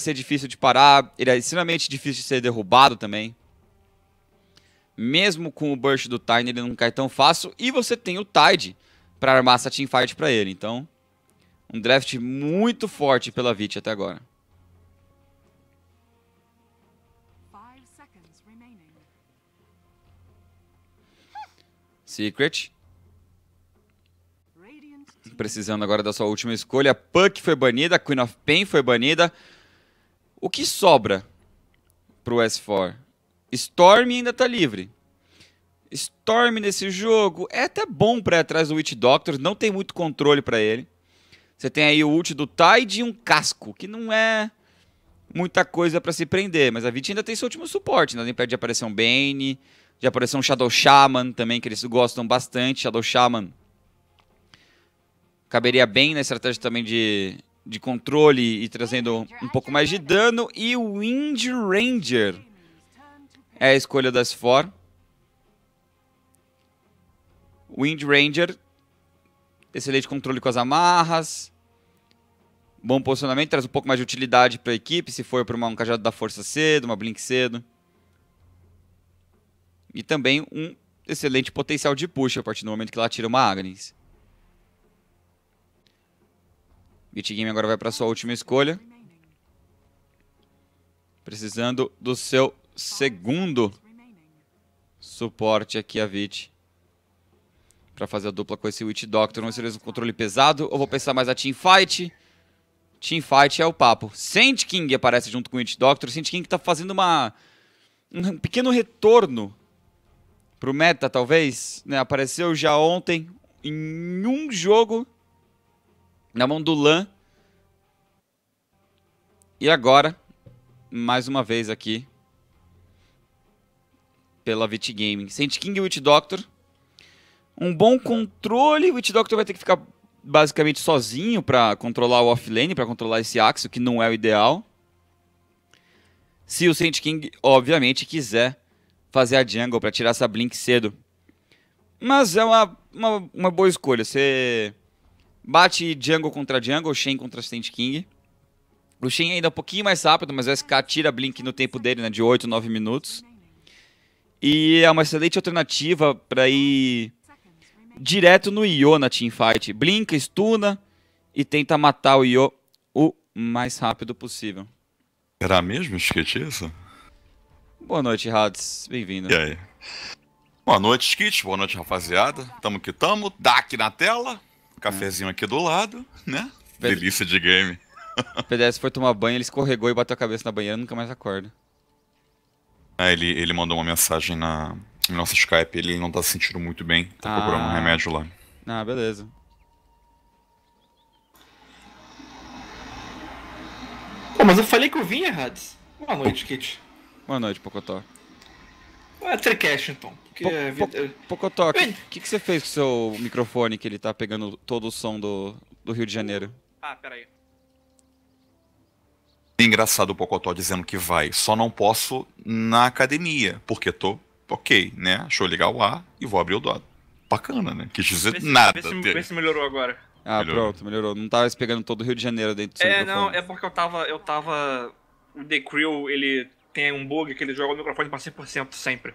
ser difícil de parar, ele é extremamente difícil de ser derrubado também. Mesmo com o burst do Tiny, ele não cai tão fácil. E você tem o Tide para armar essa teamfight para ele. Então, um draft muito forte pela Vit até agora. Secret. Precisando agora da sua última escolha. Puck foi banida, Queen of Pain foi banida. O que sobra para o S4? Storm ainda tá livre. Storm nesse jogo é até bom para atrás do Witch Doctor, não tem muito controle para ele. Você tem aí o ult do Tide e um casco, que não é muita coisa para se prender, mas a Vit ainda tem seu último suporte, ainda né? impede de aparecer um Bane, de aparecer um Shadow Shaman também, que eles gostam bastante, Shadow Shaman. Caberia bem na estratégia também de, de controle e trazendo um pouco mais de dano. E o Wind Ranger é a escolha das For. Wind Ranger, excelente controle com as amarras, bom posicionamento, traz um pouco mais de utilidade para a equipe, se for para um cajado da força cedo, uma blink cedo. E também um excelente potencial de push a partir do momento que ela tira uma Agnes. BitGame agora vai para sua última escolha. Precisando do seu segundo suporte aqui a Vit. Para fazer a dupla com esse Witch Doctor. Não sei se um controle pesado ou vou pensar mais a Team Fight é o papo. Saint King aparece junto com o Witch Doctor. Saint King tá fazendo uma... Um pequeno retorno pro meta, talvez. Né? Apareceu já ontem em um jogo na mão do Lan. E agora, mais uma vez aqui, pela Vit Gaming. sent King e Witch Doctor. Um bom controle. O Witch Doctor vai ter que ficar basicamente sozinho para controlar o offlane, para controlar esse Axio, que não é o ideal. Se o Saint King, obviamente, quiser fazer a jungle para tirar essa Blink cedo. Mas é uma, uma, uma boa escolha. Você Bate jungle contra jungle, Shen contra Stand King. O Shen ainda é um pouquinho mais rápido, mas o SK tira Blink no tempo dele, né? De 8, 9 minutos. E é uma excelente alternativa para ir direto no Io na teamfight. Blink, estuna e tenta matar o Io o mais rápido possível. Será mesmo? Esqueci isso? Boa noite, Hades. Bem-vindo. E aí? Boa noite, Skit. Boa noite, rapaziada. Tamo que tamo. DAC na tela. Cafezinho aqui do lado, né? Pedro... Delícia de game. PDS foi tomar banho, ele escorregou e bateu a cabeça na banheira, nunca mais acorda. Ah, ele, ele mandou uma mensagem na no nosso Skype, ele não tá se sentindo muito bem, tá ah. procurando um remédio lá. Ah, beleza. Pô, mas eu falei que eu vinha, Hades. Boa noite, Kit. Boa noite, Pocotó. É Tricast, então que é vida... o que, que você fez com o seu microfone que ele tá pegando todo o som do, do Rio de Janeiro? Ah, peraí. É engraçado o Pocotó dizendo que vai, só não posso na academia, porque tô ok, né? Show legal lá e vou abrir o dado. Bacana, né? Quis dizer nada. Vê se, vê melhorou agora. Ah, melhorou. pronto, melhorou. Não tava pegando todo o Rio de Janeiro dentro do seu É, microfone. não, é porque eu tava. Eu tava. O The Crew, ele tem um bug que ele joga o microfone pra 100% sempre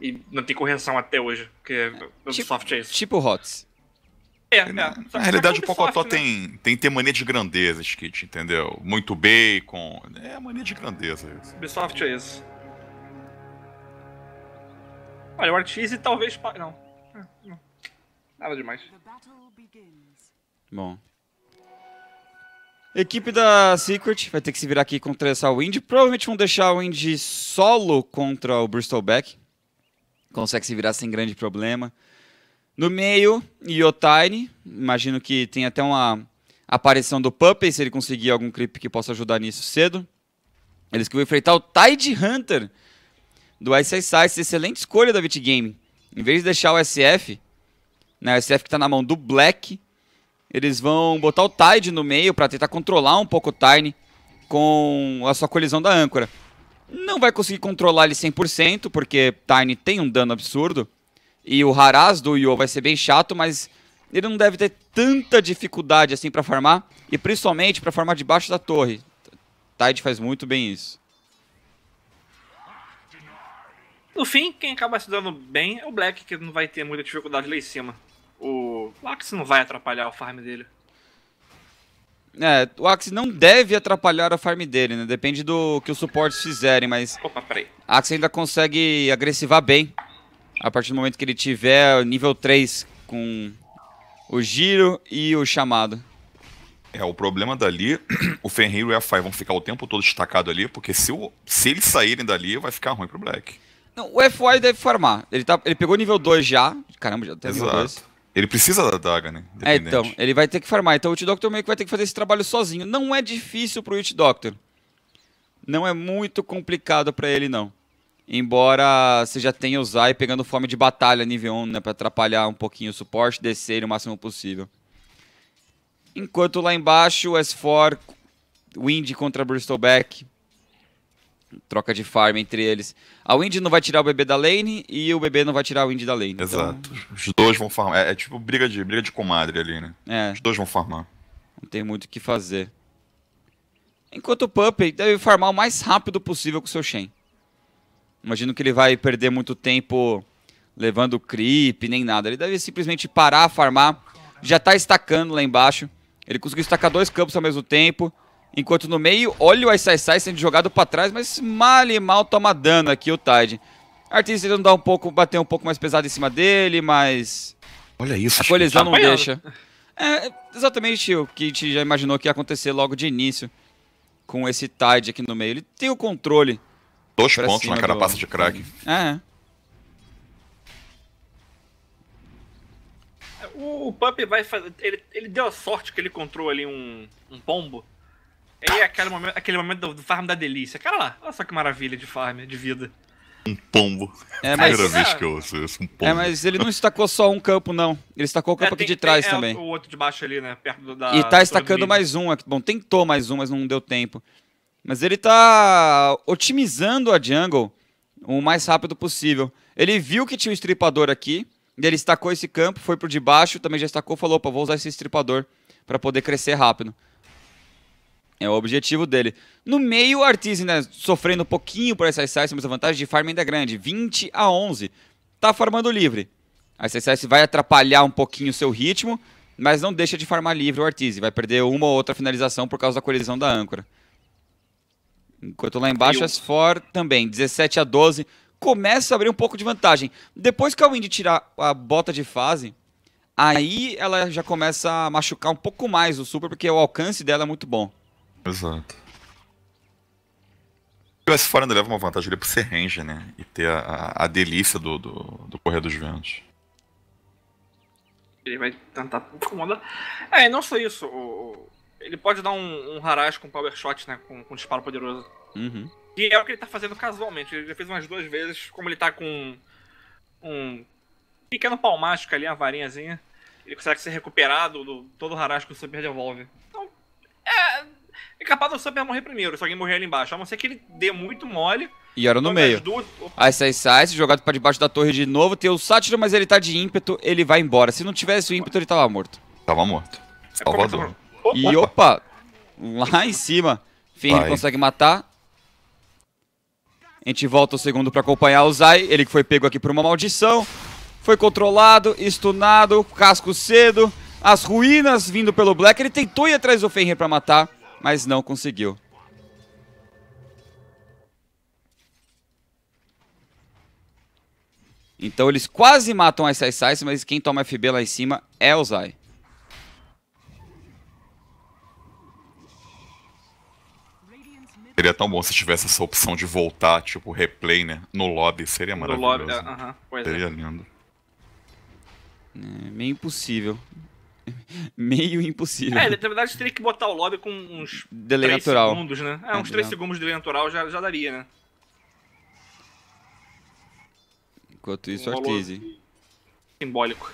e não tem correção até hoje porque é tipo, é isso. Tipo Hots. É, é. Na, só, na tá realidade, o Pocotó né? tem, tem ter mania de grandeza, Skit, entendeu? Muito bacon. É mania de grandeza. Isso. Ubisoft é isso. Olha, o Artise talvez. Não. É, não. Nada demais. Bom. Equipe da Secret vai ter que se virar aqui contra essa Wind. Provavelmente vão deixar o Wind solo contra o Bristol Back consegue se virar sem grande problema. No meio, Tiny imagino que tem até uma aparição do Puppet, se ele conseguir algum clipe que possa ajudar nisso cedo. Eles que vão enfrentar o Tide Hunter do SSI, excelente escolha da Vitgame. Em vez de deixar o SF, né, o SF que está na mão do Black, eles vão botar o Tide no meio para tentar controlar um pouco o Tiny com a sua colisão da âncora. Não vai conseguir controlar ele 100%, porque Tiny tem um dano absurdo. E o Haraz do Yo vai ser bem chato, mas ele não deve ter tanta dificuldade assim para farmar. E principalmente para farmar debaixo da torre. Tide faz muito bem isso. No fim, quem acaba se dando bem é o Black, que não vai ter muita dificuldade lá em cima. O Lax não vai atrapalhar o farm dele. É, o Axe não deve atrapalhar a farm dele, né? Depende do que os suportes fizerem, mas... Opa, peraí. Axe ainda consegue agressivar bem. A partir do momento que ele tiver nível 3 com o giro e o chamado. É, o problema dali, o Fenrir e a Fai vão ficar o tempo todo destacado ali, porque se, o, se eles saírem dali, vai ficar ruim pro Black. Não, o FY deve farmar. Ele, tá, ele pegou nível 2 já. Caramba, já tem Exato. nível 2. Ele precisa da daga, né? É, então, ele vai ter que farmar. Então o Witch Doctor meio que vai ter que fazer esse trabalho sozinho. Não é difícil pro Witch Doctor. Não é muito complicado para ele, não. Embora você já tenha o Zai pegando fome de batalha nível 1, né? Pra atrapalhar um pouquinho o suporte, descer ele o máximo possível. Enquanto lá embaixo, o S4, Wind contra Back troca de farm entre eles. A Wind não vai tirar o bebê da lane e o bebê não vai tirar o Wind da lane. Então Exato. Então... Os dois vão farmar. É, é, tipo briga de, briga de comadre ali, né? É. Os dois vão farmar. Não tem muito o que fazer. Enquanto o Puppy deve farmar o mais rápido possível com o seu Shen. Imagino que ele vai perder muito tempo levando creep, nem nada. Ele deve simplesmente parar, farmar. Já tá estacando lá embaixo. Ele conseguiu estacar dois campos ao mesmo tempo. Enquanto no meio, olha o Sai Sai sendo jogado para trás, mas mal e mal toma dano aqui o Tide. Artista tentando dar um pouco, bater um pouco mais pesado em cima dele, mas. Olha isso, A colisão tá não deixa. É exatamente o que a gente já imaginou que ia acontecer logo de início com esse Tide aqui no meio. Ele tem o controle. Dois pontos na carapaça do... de crack. É. é. O, Pup vai fazer. Ele, ele deu a sorte que ele controlou ali um, um pombo e aí aquele momento, aquele momento do, do, farm da delícia. Cara lá, olha só que maravilha de farm, de vida. Um pombo. É, mas... Primeira é, vez que eu ouço isso, um pombo. É, mas ele não estacou só um campo, não. Ele estacou o campo é, tem, aqui de trás tem, é, também. É, o outro de baixo ali, né? Perto do, da. E tá estacando mais um Bom, tentou mais um, mas não deu tempo. Mas ele tá otimizando a jungle o mais rápido possível. Ele viu que tinha um estripador aqui, ele estacou esse campo, foi pro de baixo, também já estacou, falou, opa, vou usar esse estripador para poder crescer rápido. É o objetivo dele. No meio, o Artis ainda sofrendo um pouquinho por essas sites, mas a vantagem de farm ainda é grande, 20 a 11. Tá farmando livre. A CSS vai atrapalhar um pouquinho o seu ritmo, mas não deixa de farmar livre o Artis. Vai perder uma ou outra finalização por causa da colisão da âncora. Enquanto lá embaixo, as For também, 17 a 12. Começa a abrir um pouco de vantagem. Depois que a Wind tirar a bota de fase, aí ela já começa a machucar um pouco mais o Super, porque o alcance dela é muito bom. Exato. O S4 ainda leva uma vantagem ali por ser range, né? E ter a, a, a delícia do, do, do correr dos ventos. Ele vai tentar incomodar. É, não só isso. O, ele pode dar um, um Harash com power shot, né? Com, com um disparo poderoso. Uhum. E é o que ele tá fazendo casualmente. Ele já fez umas duas vezes, como ele tá com um pequeno palmástico ali, uma varinhazinha. Ele consegue ser recuperado do todo o Harash que o Super devolve. Então, é, é capaz do Samper morrer primeiro, se alguém morrer ali embaixo. A não ser que ele dê muito mole. E era no meio. Aí sai, sai, jogado pra debaixo da torre de novo. Tem o Sátiro, mas ele tá de ímpeto, ele vai embora. Se não tivesse o ímpeto, ele tava tá morto. Tava morto. É Salvador. e opa, lá em cima. Fenrir consegue matar. A gente volta o segundo pra acompanhar o Zai. Ele que foi pego aqui por uma maldição. Foi controlado, estunado, casco cedo. As ruínas vindo pelo Black. Ele tentou ir atrás do Fenrir pra matar mas não conseguiu. Então eles quase matam as Sai mas quem toma FB lá em cima é o Zai. Seria tão bom se tivesse essa opção de voltar, tipo, replay, né? No lobby, seria maravilhoso. No lobby, uh -huh. É. Seria lindo. É, meio impossível. meio impossível. É, na verdade teria que botar o lobby com uns 3 segundos, né? É, é uns 3 segundos de delay natural já, já daria, né? Enquanto isso, um Artise. Simbólico.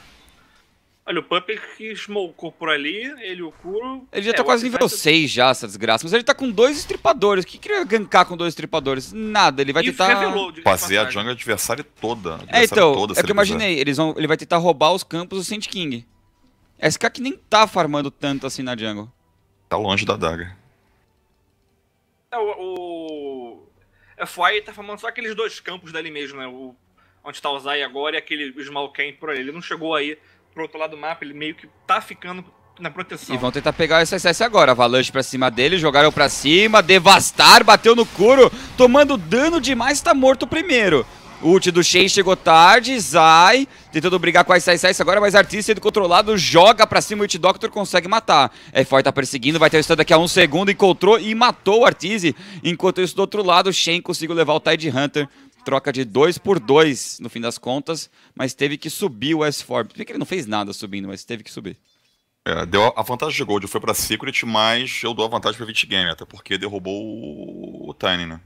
Olha, o Puppet que smokou por ali, ele o Kuro. Ele já é, tá quase nível 6 já, essa desgraça. Mas ele tá com dois estripadores. O que queria gankar com dois estripadores? Nada, ele vai Isso tentar. Revelou, Fazer a jungle adversária toda. é, então. Toda, é o que eu imaginei. Eles vão, ele vai tentar roubar os campos do Sand King. SK que nem tá farmando tanto assim na jungle. Tá longe da daga. É, o, o FY tá farmando só aqueles dois campos dali mesmo, né? O, onde tá o Zai agora e aquele Smalken por ali. Ele não chegou aí pro outro lado do mapa, ele meio que tá ficando na proteção. E vão tentar pegar o SSS agora. Avalanche pra cima dele, jogaram pra cima, devastar, bateu no couro, tomando dano demais, tá morto primeiro. Ult do Shen chegou tarde, Zai tentando brigar com a Sai Sai agora, mas Artista sendo controlado, joga pra cima, o Ult Doctor consegue matar. É 4 tá perseguindo, vai ter o stun daqui a um segundo, encontrou e matou o Artise. Enquanto isso, do outro lado, o Shen conseguiu levar o Tide Hunter. Troca de 2 por 2 no fim das contas, mas teve que subir o S4. Por que ele não fez nada subindo, mas teve que subir. É, deu a vantagem de Gold, foi pra Secret, mas eu dou a vantagem pra Vit Game, até porque derrubou o Tiny, né?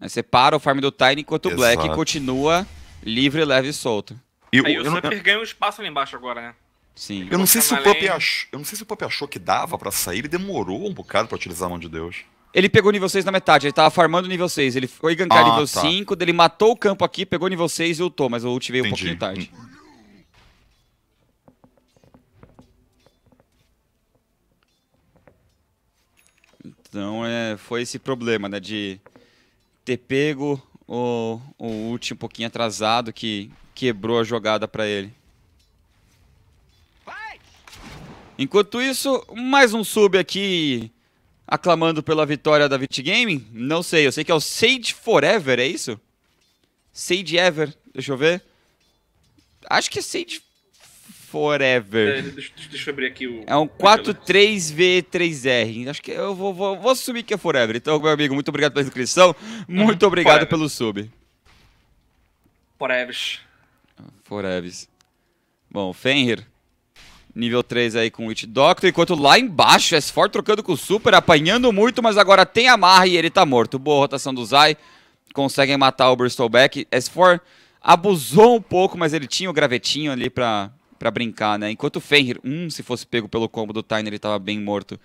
Aí você para o farm do Tiny enquanto o Black continua livre, leve e solto. eu Aí eu, o Super não... ganha um espaço ali embaixo agora, né? Sim. Eu não, sei se o Pup ach... eu não sei se o Pup achou que dava pra sair, ele demorou um bocado pra utilizar a mão de Deus. Ele pegou nível 6 na metade, ele tava farmando nível 6. Ele foi gankar ah, nível tá. 5, ele matou o campo aqui, pegou nível 6 e ultou, mas o ult veio Entendi. um pouquinho tarde. Hum. Então é, foi esse problema, né? De ter pego o, o ult um pouquinho atrasado que quebrou a jogada para ele. Enquanto isso, mais um sub aqui aclamando pela vitória da Vit Gaming. Não sei, eu sei que é o Sage Forever, é isso? Sage Ever, deixa eu ver. Acho que é Sage Forever. É, deixa, deixa, eu abrir aqui o. É um 43V3R. Acho que eu vou, vou, vou assumir que é Forever. Então, meu amigo, muito obrigado pela inscrição. Uhum. Muito uhum. obrigado forever. pelo sub. Forever. Forever. Bom, Fenrir. Nível 3 aí com o Witch Doctor. Enquanto lá embaixo, S4 trocando com o Super, apanhando muito, mas agora tem amarra e ele tá morto. Boa rotação do Zai. Conseguem matar o Back. S4 abusou um pouco, mas ele tinha o gravetinho ali pra para brincar, né? Enquanto o Fenrir, um se fosse pego pelo combo do Tyne, ele tava bem morto.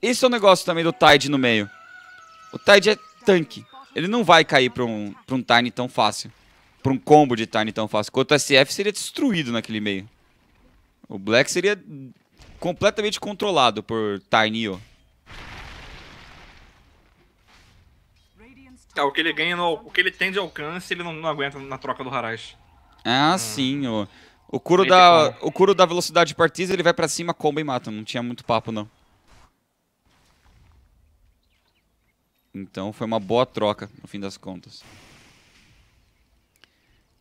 Esse é o negócio também do Tide no meio. O Tide é tanque. Ele não vai cair pra um, pra um Tiny tão fácil. Pra um combo de Tiny tão fácil. Enquanto o SF seria destruído naquele meio. O Black seria completamente controlado por Tiny, ó. É, o que ele ganha, no, o que ele tem de alcance, ele não, não aguenta na troca do Harash. Ah, hum. sim, ó. O curo, é da, o curo da velocidade de partida, ele vai pra cima, comba e mata. Não tinha muito papo, não. Então foi uma boa troca, no fim das contas.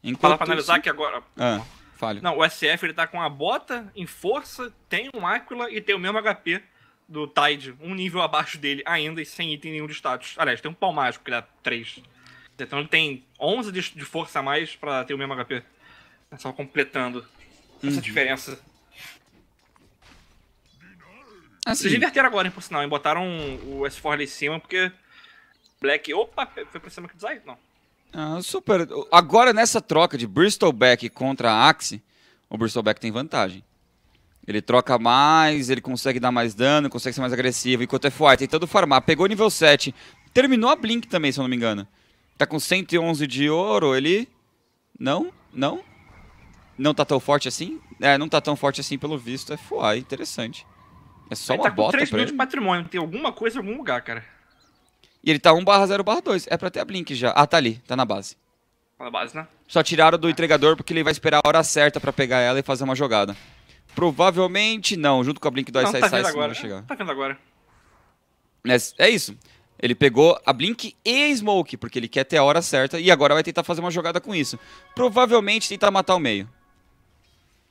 Enquanto Fala pra analisar isso... que agora... Ah, falho. Não, o SF ele tá com a bota em força, tem um Aquila e tem o mesmo HP do Tide, um nível abaixo dele ainda e sem item nenhum de status. Aliás, tem um pau mágico que dá 3. É então ele tem 11 de, de força a mais pra ter o mesmo HP. Só completando uhum. essa diferença. Assim. Vocês inverteram agora, hein, por sinal, hein? Botaram o S4 ali em cima, porque Black. Opa, foi pra cima que design? Não. Ah, super. Agora nessa troca de Bristol Back contra Axe, o Bristol Back tem vantagem. Ele troca mais, ele consegue dar mais dano, consegue ser mais agressivo. Enquanto é forte? tentando farmar, pegou nível 7, terminou a Blink também, se eu não me engano. Tá com 111 de ouro, ele... Não? Não? não tá tão forte assim? É, não tá tão forte assim pelo visto. É foá, interessante. É só ele uma tá bota. Com 3 mil ele. de patrimônio, tem alguma coisa em algum lugar, cara. E ele tá 1 barra 0 barra 2. É pra ter a Blink já. Ah, tá ali, tá na base. Tá na base, né? Só tiraram do entregador porque ele vai esperar a hora certa pra pegar ela e fazer uma jogada. Provavelmente não, junto com a Blink do Ice Ice Ice vai chegar. Tá vendo agora. Mas é isso. Ele pegou a Blink e a Smoke, porque ele quer ter a hora certa e agora vai tentar fazer uma jogada com isso. Provavelmente tentar matar o meio.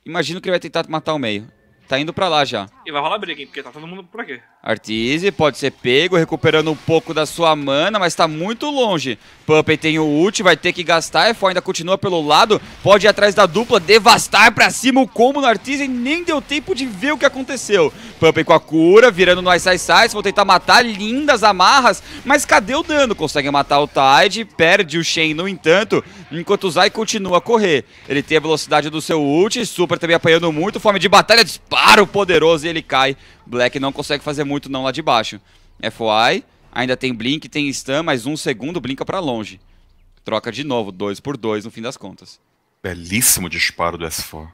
Imagino que ele vai tentar matar o meio. Tá indo pra lá já. E vai rolar briga, hein? Porque tá todo mundo por aqui. Artize pode ser pego, recuperando um pouco da sua mana, mas tá muito longe. Puppet tem o ult, vai ter que gastar. Efo ainda continua pelo lado, pode ir atrás da dupla, devastar pra cima o combo no Artise. Nem deu tempo de ver o que aconteceu. Puppet com a cura, virando no Ice Ice Ice, vão tentar matar. Lindas amarras, mas cadê o dano? Consegue matar o Tide, perde o Shen no entanto, enquanto o Zai continua a correr. Ele tem a velocidade do seu ult, Super também apanhando muito, fome de batalha, dispara disparo poderoso e ele cai. Black não consegue fazer muito não lá de baixo. FOI, ainda tem Blink, tem Stun, mas um segundo blinka para longe. Troca de novo, dois por dois no fim das contas. Belíssimo disparo do S4.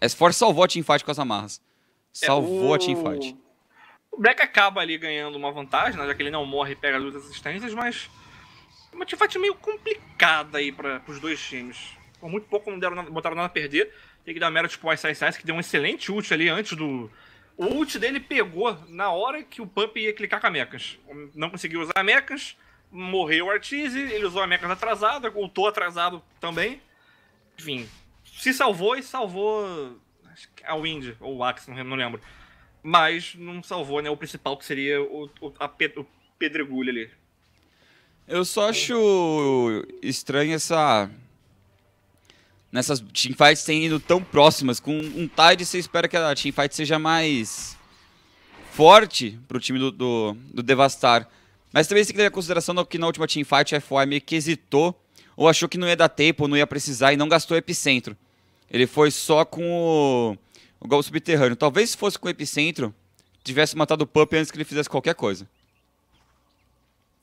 S4 salvou a teamfight com as amarras. Salvou é, o... a teamfight. O Black acaba ali ganhando uma vantagem, né, já que ele não morre e pega duas assistências, mas é uma teamfight meio complicada aí para os dois times. Por muito pouco não deram nada, botaram nada a perder. Tem que dar mérito tipo, pro Ice Ice Ice, que deu um excelente ult ali antes do. O ult dele pegou na hora que o Pump ia clicar com a mechas. Não conseguiu usar a mechas, morreu o Artise, ele usou a mechas atrasada, voltou atrasado também. Enfim, se salvou e salvou é a Wind, ou o Axe, não lembro. Mas não salvou né, o principal, que seria o, o, a, o pedregulho ali. Eu só acho estranho essa nessas teamfights têm ido tão próximas. Com um Tide, você espera que a teamfight seja mais forte para o time do, do, do, Devastar. Mas também tem que ter em consideração que na última teamfight a FOI meio que hesitou ou achou que não ia dar tempo, ou não ia precisar e não gastou o Epicentro. Ele foi só com o, o gol subterrâneo. Talvez se fosse com o Epicentro, tivesse matado o Pup antes que ele fizesse qualquer coisa.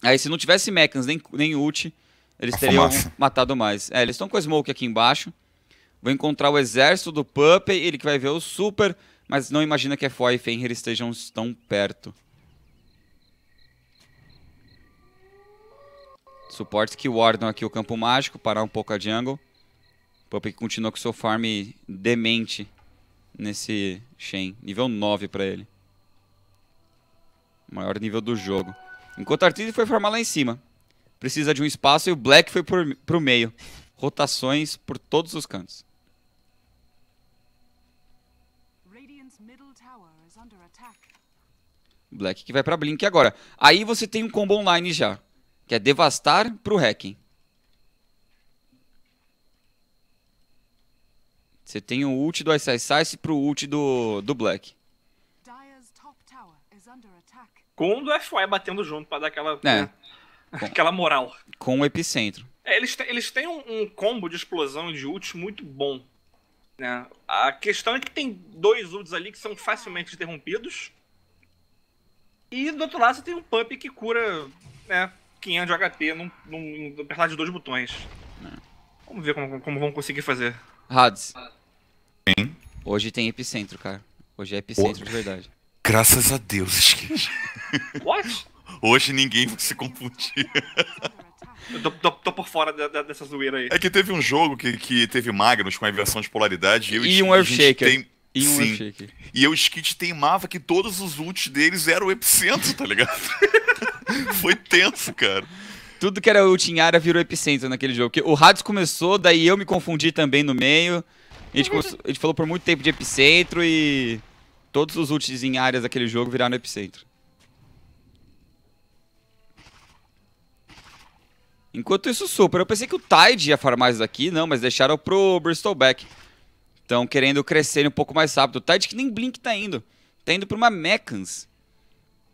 Aí se não tivesse mechans nem, nem ult, eles teriam matado mais. É, eles estão com a Smoke aqui embaixo. Vou encontrar o exército do Puppet, ele que vai ver o Super, mas não imagina que Efoy é e Fenrir estejam tão perto. Suportes que wardam aqui o campo mágico, parar um pouco a jungle. Puppet que continua com seu farm demente nesse Shen. Nível 9 para ele. Maior nível do jogo. Enquanto a foi formar lá em cima. Precisa de um espaço e o Black foi pro, pro meio. Rotações por todos os cantos. Black que vai para Blink agora. Aí você tem um combo online já, que é devastar pro hacking. Você tem o ult do Ice Ice pro ult do, do Black. Com o do FY batendo junto pra dar aquela, é. Né, aquela moral. Com o epicentro. É, eles, têm, eles têm um, um, combo de explosão de ults muito bom. Né? A questão é que tem dois ults ali que são facilmente interrompidos. E do outro lado você tem um pump que cura né, 500 de HP num, num, num apertar de dois botões. É. Vamos ver como, como vão conseguir fazer. Hades. Hoje tem epicentro, cara. Hoje é epicentro oh. de verdade. Graças a Deus, esqueci. What? Hoje ninguém vai se confundir. Eu tô, tô, tô, por fora da, da, dessa zoeira aí. É que teve um jogo que, que teve Magnus com a inversão de polaridade. E, e um Earthshaker. Tem um Sim. E eu, Skit, teimava que todos os ults deles eram o epicentro, tá ligado? Foi tenso, cara. Tudo que era ult em área virou epicentro naquele jogo. O Hades começou, daí eu me confundi também no meio. A gente, começou, a gente falou por muito tempo de epicentro e todos os ults em áreas daquele jogo viraram epicentro. Enquanto isso, super. Eu pensei que o Tide ia farmar isso daqui, não, mas deixaram pro Bristol Back. Estão querendo crescer um pouco mais rápido. Tá, o Tide que nem Blink tá indo. Tá indo para uma Mechans.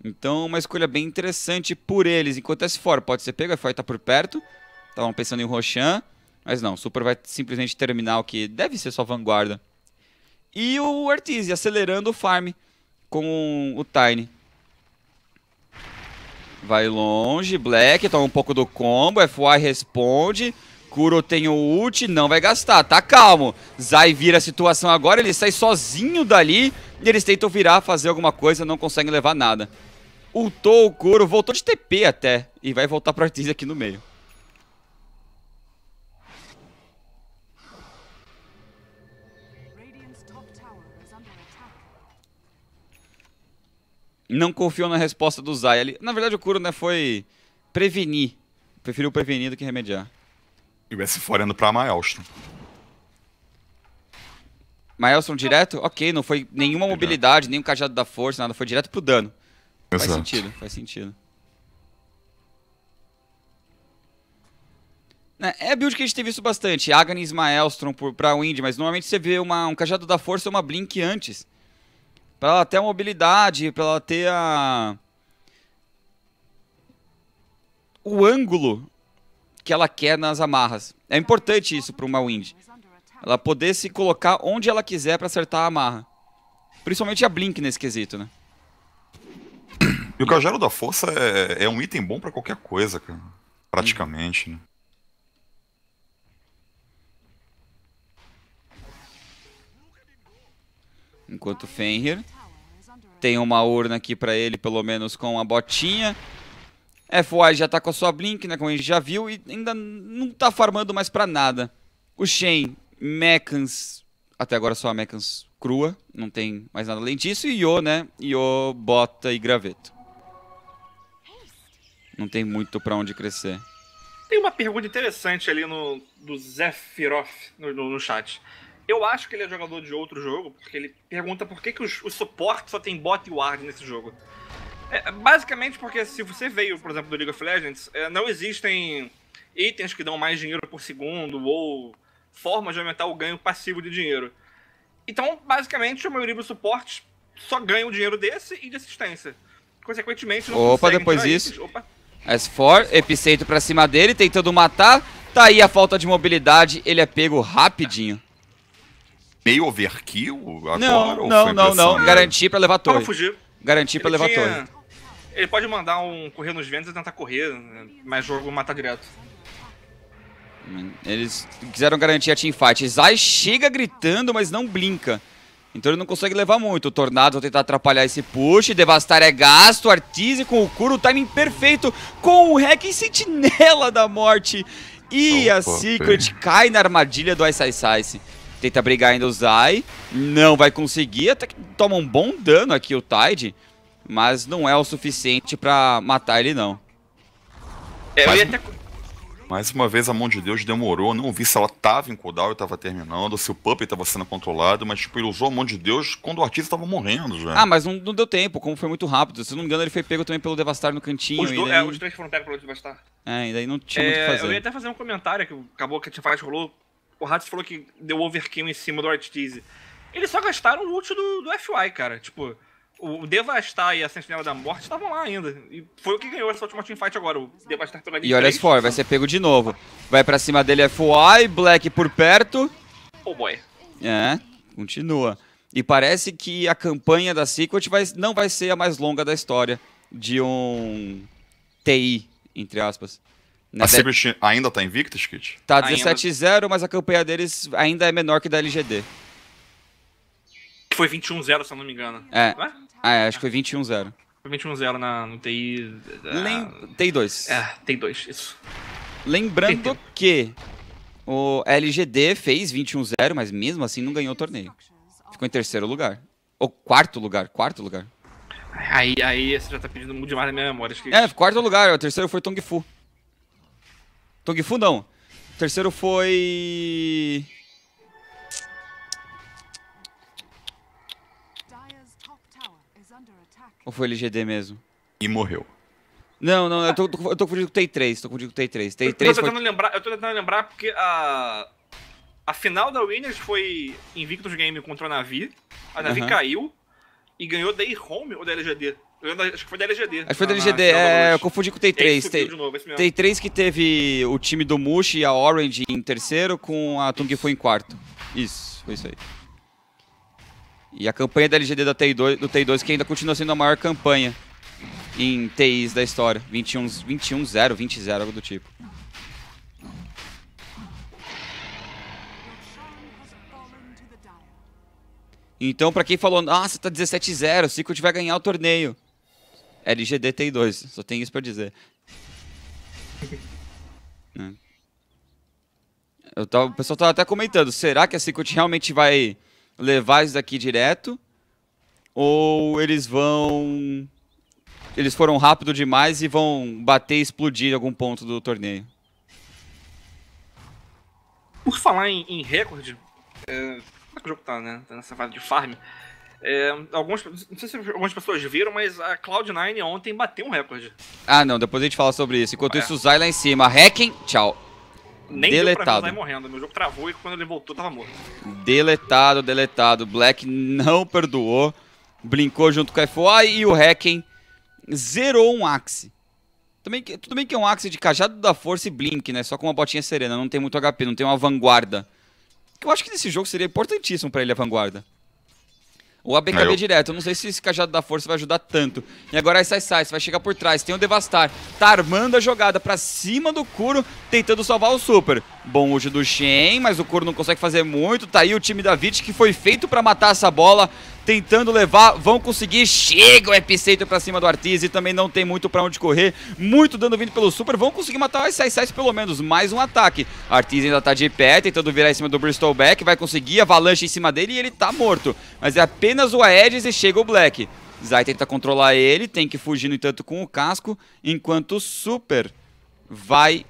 Então, uma escolha bem interessante por eles. Enquanto esse fora pode ser pego, a Fire tá por perto. Estavam pensando em Roshan. Mas não, o Super vai simplesmente terminar o que deve ser sua vanguarda. E o Artise acelerando o farm com o Tiny. Vai longe, Black toma um pouco do combo, FY responde. Kuro tem o ult, não vai gastar, tá calmo. Zai vira a situação agora, ele sai sozinho dali e eles tentam virar, fazer alguma coisa, não conseguem levar nada. Ultou o Kuro, voltou de TP até e vai voltar pro Artis aqui no meio. Não confiou na resposta do Zai ali. Na verdade o Kuro né, foi prevenir. Preferiu prevenir do que remediar. E o S4 indo pra Maelstrom. Maelstrom direto? É. Ok, não foi nenhuma mobilidade, nenhum cajado da força, nada. Foi direto pro dano. Exato. Faz sentido, faz sentido. Né, é a build que a gente tem visto bastante. Agnes Maelstrom pra Wind, mas normalmente você vê uma, um cajado da força ou uma Blink antes. Pra ela ter a mobilidade, pra ela ter a... O ângulo que ela quer nas amarras. É importante isso para uma Wind. Ela poder se colocar onde ela quiser para acertar a amarra. Principalmente a Blink nesse quesito, né? E o Cajado da Força é, é um item bom para qualquer coisa, cara. Praticamente, hum. né? Enquanto o Fenrir tem uma urna aqui para ele, pelo menos com a botinha. FY já tá com a sua Blink, né? Como a gente já viu, e ainda não tá farmando mais para nada. O Shen, Mechans, até agora só a Mechans crua, não tem mais nada além disso. E Yo, né? Yo, Bota e Graveto. Não tem muito para onde crescer. Tem uma pergunta interessante ali no do Zephyroth no, no, no, chat. Eu acho que ele é jogador de outro jogo, porque ele pergunta por que, que os, o suporte só tem bot e ward nesse jogo. É, basicamente porque se você veio, por exemplo, do League of Legends, é, não existem itens que dão mais dinheiro por segundo ou formas de aumentar o ganho passivo de dinheiro. Então, basicamente, a maioria dos suportes só ganha o dinheiro desse e de assistência. Consequentemente, não Opa, depois disso. S4, Epicentro pra cima dele, tentando matar. Tá aí a falta de mobilidade, ele é pego rapidinho. Meio overkill agora? Não, não, não, não. Garantir pra levar torre. Garantir pra levar torre. Ele pode mandar um correr nos ventos e tentar correr, mas o jogo mata direto. Eles quiseram garantir a teamfight. Zai chega gritando, mas não blinca. Então ele não consegue levar muito. O Tornado vai tentar atrapalhar esse push. Devastar é gasto. Artise com o curo. O timing perfeito com o hack em sentinela da morte. E Opa, a Secret cai na armadilha do Ice Ice Ice. Tenta brigar ainda o Zai. Não vai conseguir. Até que toma um bom dano aqui o Tide mas não é o suficiente para matar ele não. É, eu ia até... Mais uma vez, a mão de Deus demorou. Não vi se ela tava em cooldown e estava terminando, se o puppy estava sendo controlado, mas tipo, ele usou a mão de Deus quando o artista estava morrendo já. Ah, mas não, não, deu tempo, como foi muito rápido. Se não me engano, ele foi pego também pelo Devastar no cantinho. Os, do, daí... é, os três foram pegos pelo Devastar. É, e daí não tinha é, muito o que é, fazer. Eu ia até fazer um comentário que acabou que a faz rolou. O Ratz falou que deu overkill em cima do Artiz. Eles só gastaram o ult do, do FY, cara. Tipo, o Devastar e a Sentinela da Morte estavam lá ainda. E foi o que ganhou essa última teamfight agora, o Devastar pela E olha esse for, vai ser pego de novo. Vai pra cima dele FY, Black por perto. Oh boy. É, continua. E parece que a campanha da Secret vai, não vai ser a mais longa da história de um TI, entre aspas. Na a de... Né, Secret ainda tá invicta, Skit? Tá 17-0, mas a campanha deles ainda é menor que da LGD. Que foi 21-0, se eu não me engano. É. é? Ah, é, acho que foi 21-0. Foi 21-0 no TI. Na... Ah, Lem... TI 2. É, TI 2, isso. Lembrando Tem que o LGD fez 21-0, mas mesmo assim não ganhou o torneio. Ficou em terceiro lugar. Ou quarto lugar, quarto lugar. Aí, aí você já tá pedindo muito demais na minha memória. Acho que... É, quarto lugar, o terceiro foi Tong Fu. Tong Fu não. O terceiro foi. Ou foi LGD mesmo? E morreu. Não, não, eu tô, eu tô confundindo com o T3, tô confundindo com o T3. T3 eu, tô tentando foi... lembrar, eu tô tentando lembrar porque a. A final da Winners foi Invictus Game contra a Navi. A Navi uhum. caiu e ganhou da home ou da LGD? Acho que foi da LGD. Acho que foi da ah, LGD, é, eu confundi com o T3. T, novo, 3 que teve o time do Mushi e a Orange em terceiro, com a Tung foi em quarto. Isso, foi isso aí. E a campanha da LGD da TI2, do TI2, que ainda continua sendo a maior campanha em TIs da história. 21-0, 20-0, algo do tipo. Então, para quem falou, nossa, tá 17-0, se Secret vai ganhar o torneio. LGD TI2, só tem isso para dizer. É. Eu tava, o pessoal tava até comentando, será que a Secret realmente vai levar isso daqui direto? Ou eles vão. Eles foram rápido demais e vão bater e explodir em algum ponto do torneio? Por falar em, em recorde, é, como é que o jogo tá, né? Tá nessa fase de farm. É, algumas, não sei se algumas pessoas viram, mas a Cloud9 ontem bateu um recorde. Ah, não, depois a gente fala sobre isso. Enquanto é. isso, Zai lá em cima. Hacking, tchau. Nem deletado. deu pra morrendo. Meu jogo travou e quando ele voltou tava morto. Deletado, deletado. Black não perdoou. Blinkou junto com a FOA e o Hacken zerou um Axe. Também, tudo bem que é um Axe de Cajado da Força e Blink, né? Só com uma botinha serena. Não tem muito HP, não tem uma vanguarda. Que eu acho que nesse jogo seria importantíssimo pra ele a vanguarda. Ou a BKB direto. Eu não sei se esse cajado da força vai ajudar tanto. E agora é sai, sai, vai chegar por trás. Tem o Devastar. Tá armando a jogada pra cima do Kuro, tentando salvar o Super. Bom uso do Shen, mas o Kuro não consegue fazer muito. Tá aí o time da Vit que foi feito pra matar essa bola tentando levar, vão conseguir, chega o Epicenter pra cima do Artiz e também não tem muito pra onde correr, muito dano vindo pelo Super, vão conseguir matar o SSS pelo menos, mais um ataque, Artiz ainda tá de pé, tentando virar em cima do Bristol Back, vai conseguir, avalanche em cima dele e ele tá morto, mas é apenas o Aedes e chega o Black, Zai tenta controlar ele, tem que fugir, no entanto, com o casco, enquanto o Super vai,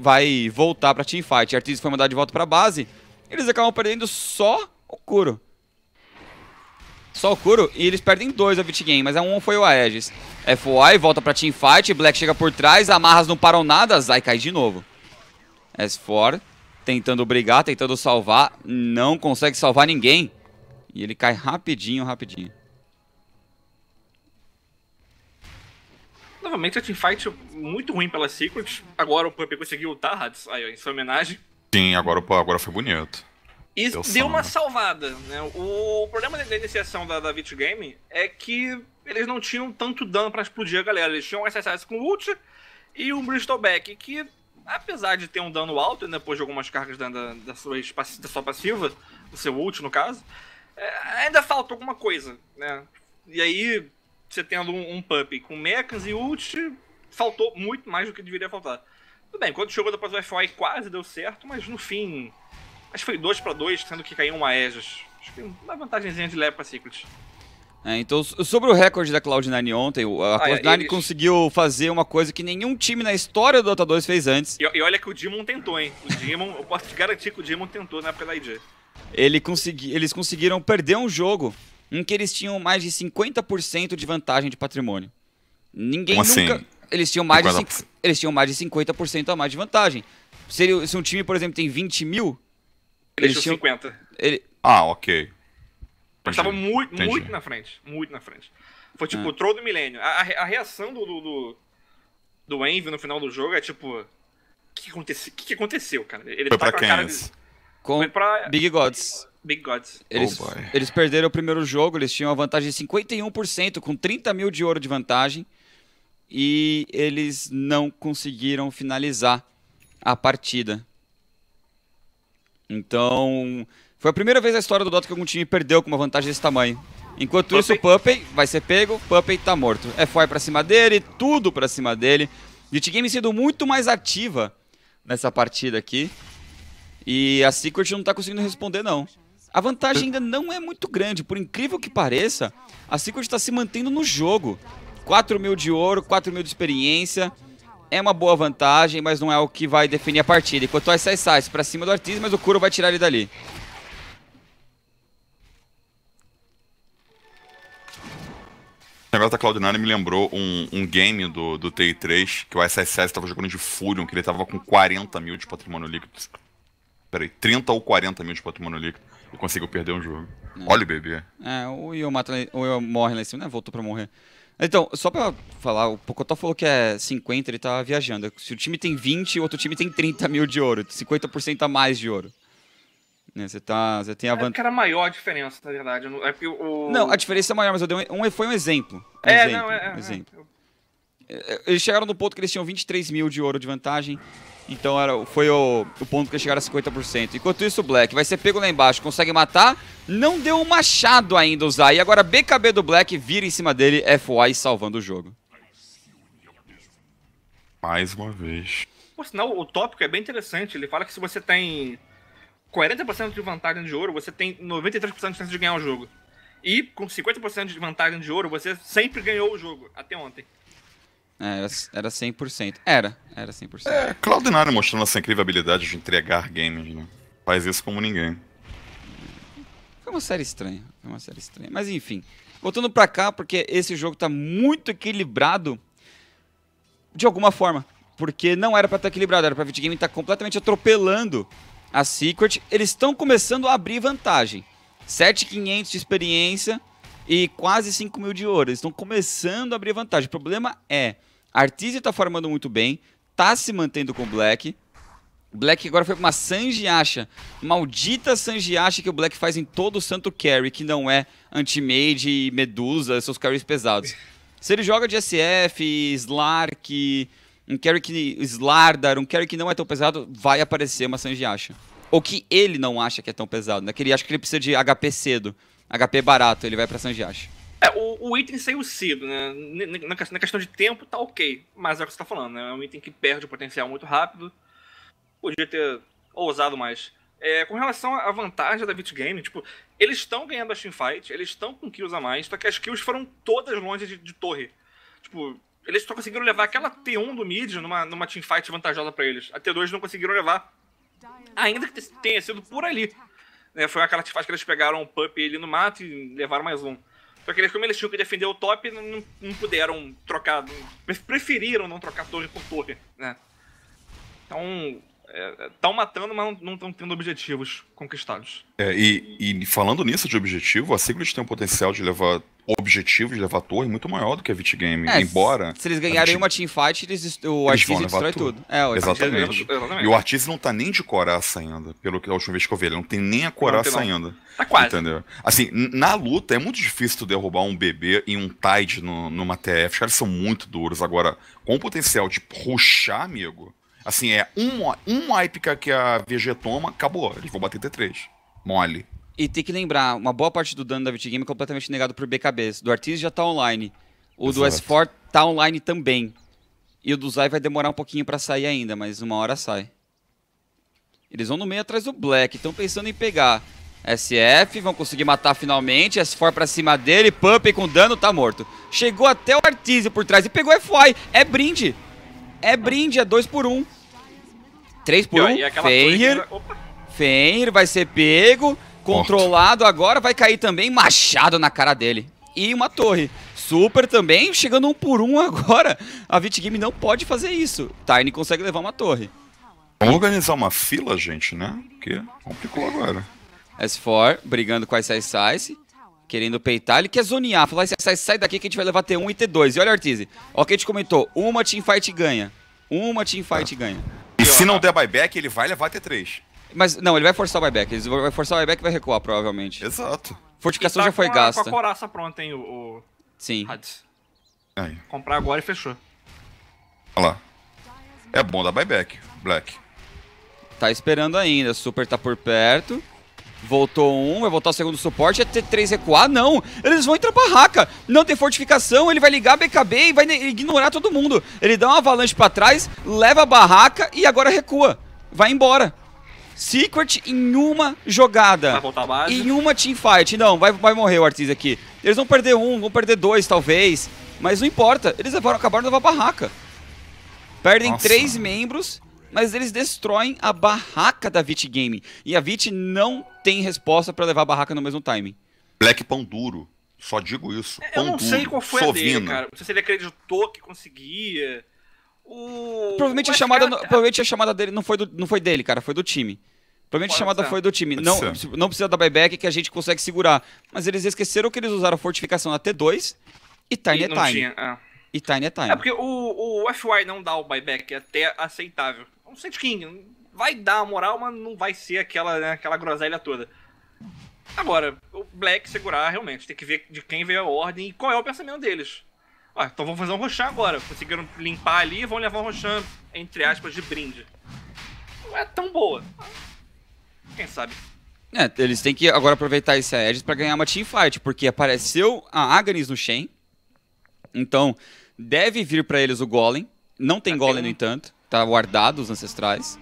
vai voltar pra teamfight. Artis foi mandado de volta pra base, eles acabam perdendo só o Kuro só o Kuro, e eles perdem dois a game, mas é um foi o Aegis. FOI volta pra teamfight, Black chega por trás, amarras não param nada, Zai cai de novo. S4 tentando brigar, tentando salvar, não consegue salvar ninguém. E ele cai rapidinho, rapidinho. Novamente a teamfight muito ruim pela Secret, agora o Pup conseguiu o Tarrads, aí ó, em sua homenagem. Sim, agora, agora foi bonito. E Deu, deu uma né? salvada, né? O problema da iniciação da, da Vit Game é que eles não tinham tanto dano para explodir a galera. Eles tinham um SSS com ult e um Bristol back que apesar de ter um dano alto, né, depois de algumas cargas da, da, da, sua, da sua passiva, do seu ult no caso, é, ainda falta alguma coisa, né? E aí, você tendo um, um pump com mechas e ult, faltou muito mais do que deveria faltar. Tudo bem, quando chegou depois do FOI quase deu certo, mas no fim Acho que foi 2 para 2, sendo que caiu uma Aegis. Acho que uma vantagemzinha de leve para Secret. É, então, sobre o recorde da Cloud9 ontem, a ah, é, Cloud9 eles... conseguiu fazer uma coisa que nenhum time na história do Dota 2 fez antes. E, e olha que o Demon tentou, hein? O Demon, eu posso te garantir que o Demon tentou na né, época da IG. Ele consegui, eles conseguiram perder um jogo em que eles tinham mais de 50% de vantagem de patrimônio. Ninguém Como nunca... Assim? Eles tinham, mais de, eles tinham mais de 50% a mais de vantagem. Se, ele, se um time, por exemplo, tem 20 mil, eles tinham 50. Ele... Ah, ok. Mas tava muito, Entendi. muito na frente. Muito na frente. Foi tipo, é. troll do milênio. A, a, reação do, do, do, Envy no final do jogo é tipo. O que, aconteceu? que, que aconteceu, cara? Ele Foi tá pra a Cara de... Com Foi pra Big Gods. Big Gods. Eles, oh eles perderam o primeiro jogo, eles tinham uma vantagem de 51%, com 30 mil de ouro de vantagem. E eles não conseguiram finalizar a partida. Então, foi a primeira vez na história do Dota que algum time perdeu com uma vantagem desse tamanho. Enquanto Puppy. isso, o Puppy vai ser pego, Puppy tá morto. É FY pra cima dele, tudo pra cima dele. Lit Game sendo muito mais ativa nessa partida aqui. E a Secret não tá conseguindo responder, não. A vantagem ainda não é muito grande, por incrível que pareça, a Secret está se mantendo no jogo. 4 mil de ouro, 4 mil de experiência, é uma boa vantagem, mas não é o que vai definir a partida. Enquanto o sai, sai pra cima do Artis, mas o Kuro vai tirar ele dali. O negócio da Cloud9 me lembrou um, um, game do, do TI3, que o SSS estava jogando de Furion, que ele estava com 40 mil de patrimônio líquido. Peraí, 30 ou 40 mil de patrimônio líquido e conseguiu perder um jogo. É. Olha o bebê. É, o Will, mata, o Will morre lá em cima, né? Voltou pra morrer. Então, só pra falar, o Pocotó falou que é 50, ele tá viajando. Se o time tem 20, o outro time tem 30 mil de ouro, 50% a mais de ouro. Né, você, tá, você tem é a vantagem. É, era maior a diferença, na verdade. Não, é o... não, a diferença é maior, mas eu dei um, um foi um exemplo. é, exemplo, não, é. é um é. exemplo. É, eles chegaram no ponto que eles tinham 23 mil de ouro de vantagem. Então era, foi o, o ponto que eles chegaram a 50%. Enquanto isso, o Black vai ser pego lá embaixo. Consegue matar. Não deu um machado ainda usar. E agora BKB do Black vira em cima dele. FY salvando o jogo. Mais uma vez. Por sinal, o tópico é bem interessante. Ele fala que se você tem 40% de vantagem de ouro, você tem 93% de chance de ganhar o jogo. E com 50% de vantagem de ouro, você sempre ganhou o jogo, até ontem. É, era 100%. Era, era 100%. É, Cloud9 mostrando essa incrível habilidade de entregar games, né? Faz isso como ninguém. Foi uma série estranha, foi uma série estranha. Mas enfim, voltando pra cá, porque esse jogo tá muito equilibrado de alguma forma. Porque não era para estar equilibrado, era pra Vitgame estar tá completamente atropelando a Secret. Eles estão começando a abrir vantagem. 7.500 de experiência e quase 5 mil de ouro. Eles estão começando a abrir vantagem. O problema é, Artise está formando muito bem, tá se mantendo com o Black. Black agora foi pra uma Sanji Asha. Maldita Sanji Asha que o Black faz em todo o santo carry, que não é anti-mage e medusa, seus carries pesados. Se ele joga de SF, Slark, um carry que... Slardar, um carry que não é tão pesado, vai aparecer uma Sanji Asha. Ou que ele não acha que é tão pesado, né? Que ele acha que ele precisa de HP cedo. HP barato, ele vai pra Sanjiashi. É, o, o, item o Cido, né? Na, na, questão de tempo tá ok, mas é o que você tá falando, né? É um item que perde o potencial muito rápido. Podia ter ousado mais. É, com relação à vantagem da Vit Game, tipo, eles estão ganhando a teamfight, eles estão com kills a mais, só que as kills foram todas longe de, de torre. Tipo, eles só conseguiram levar aquela T1 do mid numa, numa teamfight vantajosa para eles. A T2 não conseguiram levar, ainda que tenha sido por ali. Né? Foi uma catifaz que eles pegaram o Pup ali ele no mato e levaram mais um. Só que eles, como eles tinham que defender o top, não, não puderam trocar. Preferiram não trocar torre por torre, né? Então, estão é, é matando, mas não estão tendo objetivos conquistados. É, e, e, falando nisso de objetivo, a Secret tem um potencial de levar objetivos, de levar torre muito maior do que a Vitigame, é, embora... Se eles ganharem gente... uma teamfight, eles, o Artis destrói tudo. tudo. É, o exatamente. E o Artis não tá nem de coraça ainda, pelo que a última vez que eu vi, ele não tem nem a coraça ainda. Tá quase. Entendeu? Assim, na luta é muito difícil tu derrubar um bebê e um Tide no, numa TF, os caras são muito duros. Agora, com o potencial de puxar, amigo Assim, é um, um Ipica que a VG toma, acabou. Eles vão bater T3. Mole. E tem que lembrar, uma boa parte do dano da Vitigame é completamente negado por BKBs. Do Artis já tá online. O Exato. do S4 tá online também. E o do Zai vai demorar um pouquinho para sair ainda, mas uma hora sai. Eles vão no meio atrás do Black, estão pensando em pegar SF, vão conseguir matar finalmente, S4 pra cima dele, Pump com dano, tá morto. Chegou até o Artise por trás e pegou FY, é brinde. É brinde, é 2 por 1 um. 3 por 1 um. Fenrir. Fenrir vai ser pego. Controlado agora, vai cair também machado na cara dele. E uma torre. Super também, chegando um por um agora. A Vitgame não pode fazer isso. Tiny consegue levar uma torre. Vamos organizar uma fila, gente, né? Porque complicou agora. S4 brigando com a Ice Ice querendo peitar, ele quer zonear, falar, sai, sai daqui que a gente vai levar T1 e T2. E olha, Artiz, ó o que a gente comentou, uma teamfight ganha. Uma teamfight ah. ganha. E se não der buyback, ele vai levar T3. Mas não, ele vai forçar o buyback. Ele vai forçar o buyback e vai recuar, provavelmente. Exato. Fortificação tá já foi a, gasta. Com a coraça pronta, hein, o. o... Sim. Aí. Comprar agora e fechou. Olha lá. É bom dar buyback, Black. Tá esperando ainda. Super tá por perto. Voltou um, vai voltar o segundo suporte, é ter três recuar, ah, não. Eles vão entrar barraca, não tem fortificação, ele vai ligar a BKB e vai ignorar todo mundo. Ele dá uma avalanche pra trás, leva a barraca e agora recua. Vai embora. Secret em uma jogada. Em uma teamfight. Não, vai, vai morrer o Artis aqui. Eles vão perder um, vão perder dois, talvez. Mas não importa. Eles acabaram de levar barraca. Perdem Nossa. três membros mas eles destroem a barraca da Vit Game. E a Vit não tem resposta para levar a barraca no mesmo time. Black Pão Duro. Só digo isso. eu não duro, sei qual foi sovino. a dele, cara. Não sei se ele acreditou que conseguia. O... Provavelmente, a chamada, cara... provavelmente a chamada dele não foi, do, não foi dele, cara. Foi do time. Provavelmente a chamada ser. foi do time. não, não precisa da buyback que a gente consegue segurar. Mas eles esqueceram que eles usaram fortificação na T2 e Tiny e é Time. Tinha, é. E Tiny é Time. É porque o, o FY não dá o buyback, é até aceitável um sandking. Vai dar a moral, mas não vai ser aquela, né, aquela groselha toda. Agora, o Black segurar realmente, tem que ver de quem veio a ordem e qual é o pensamento deles. Ah, então vamos fazer um Roshan agora. Conseguiram limpar ali e vão levar um Roshan, entre aspas, de brinde. Não é tão boa. Quem sabe? É, eles têm que agora aproveitar esse Edge para ganhar uma teamfight, porque apareceu a Agnes no Shen. Então, deve vir para eles o Golem. Não tem tá Golem, um... no entanto tá guardado os ancestrais.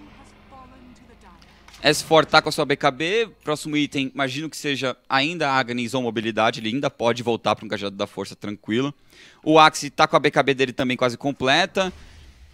S4 tá com a sua BKB. Próximo item, imagino que seja ainda Agnes ou mobilidade. Ele ainda pode voltar para um cajado da força tranquilo. O Axe tá com a BKB dele também quase completa.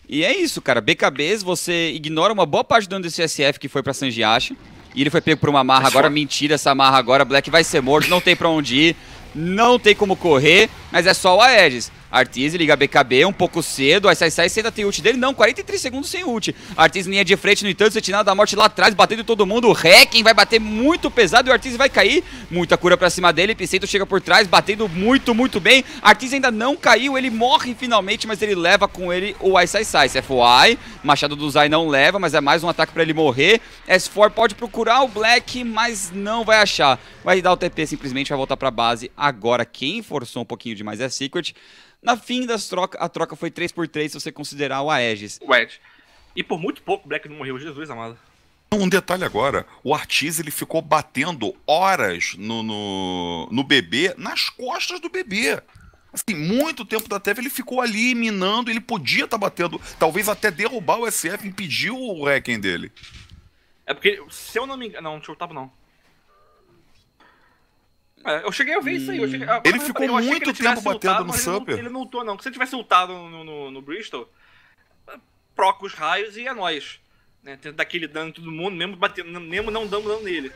E é isso, cara. BKBs, você ignora uma boa parte do dano desse SF que foi pra Sanjiashi. E ele foi pego por uma marra agora. Mentira, essa marra agora. Black vai ser morto, não tem pra onde ir. Não tem como correr, mas é só o Aegis. Artiz liga BKB um pouco cedo, aí sai, sai, ainda tem ult dele, não, 43 segundos sem ult. Artis linha de frente, no entanto, sentinela da morte lá atrás, batendo todo mundo, o Hacking vai bater muito pesado e o Artiz vai cair, muita cura pra cima dele, Picento chega por trás, batendo muito, muito bem, Artiz ainda não caiu, ele morre finalmente, mas ele leva com ele o Ice Sai Sai, FY, Machado do Zai não leva, mas é mais um ataque pra ele morrer, S4 pode procurar o Black, mas não vai achar, vai dar o TP simplesmente, vai voltar pra base, agora quem forçou um pouquinho demais é Secret, na fim das trocas, a troca foi 3 por 3 se você considerar o Aegis. O Ed. E por muito pouco o Black não morreu, Jesus amado. Um detalhe agora, o Artis ele ficou batendo horas no, no, no bebê, nas costas do bebê. Assim, muito tempo da TV ele ficou ali minando, ele podia estar tá batendo, talvez até derrubar o SF, impediu o hacking dele. É porque, se eu não me engano, não, não chutava não. É, eu cheguei a ver isso aí. Cheguei... ele ficou muito ele tempo batendo lutado, no Samper. Ele, não lutou, não. Se ele tivesse lutado no, no, no Bristol, proca os raios e é nóis. Né? dar aquele dano em todo mundo, mesmo, batendo, mesmo não dando dano nele.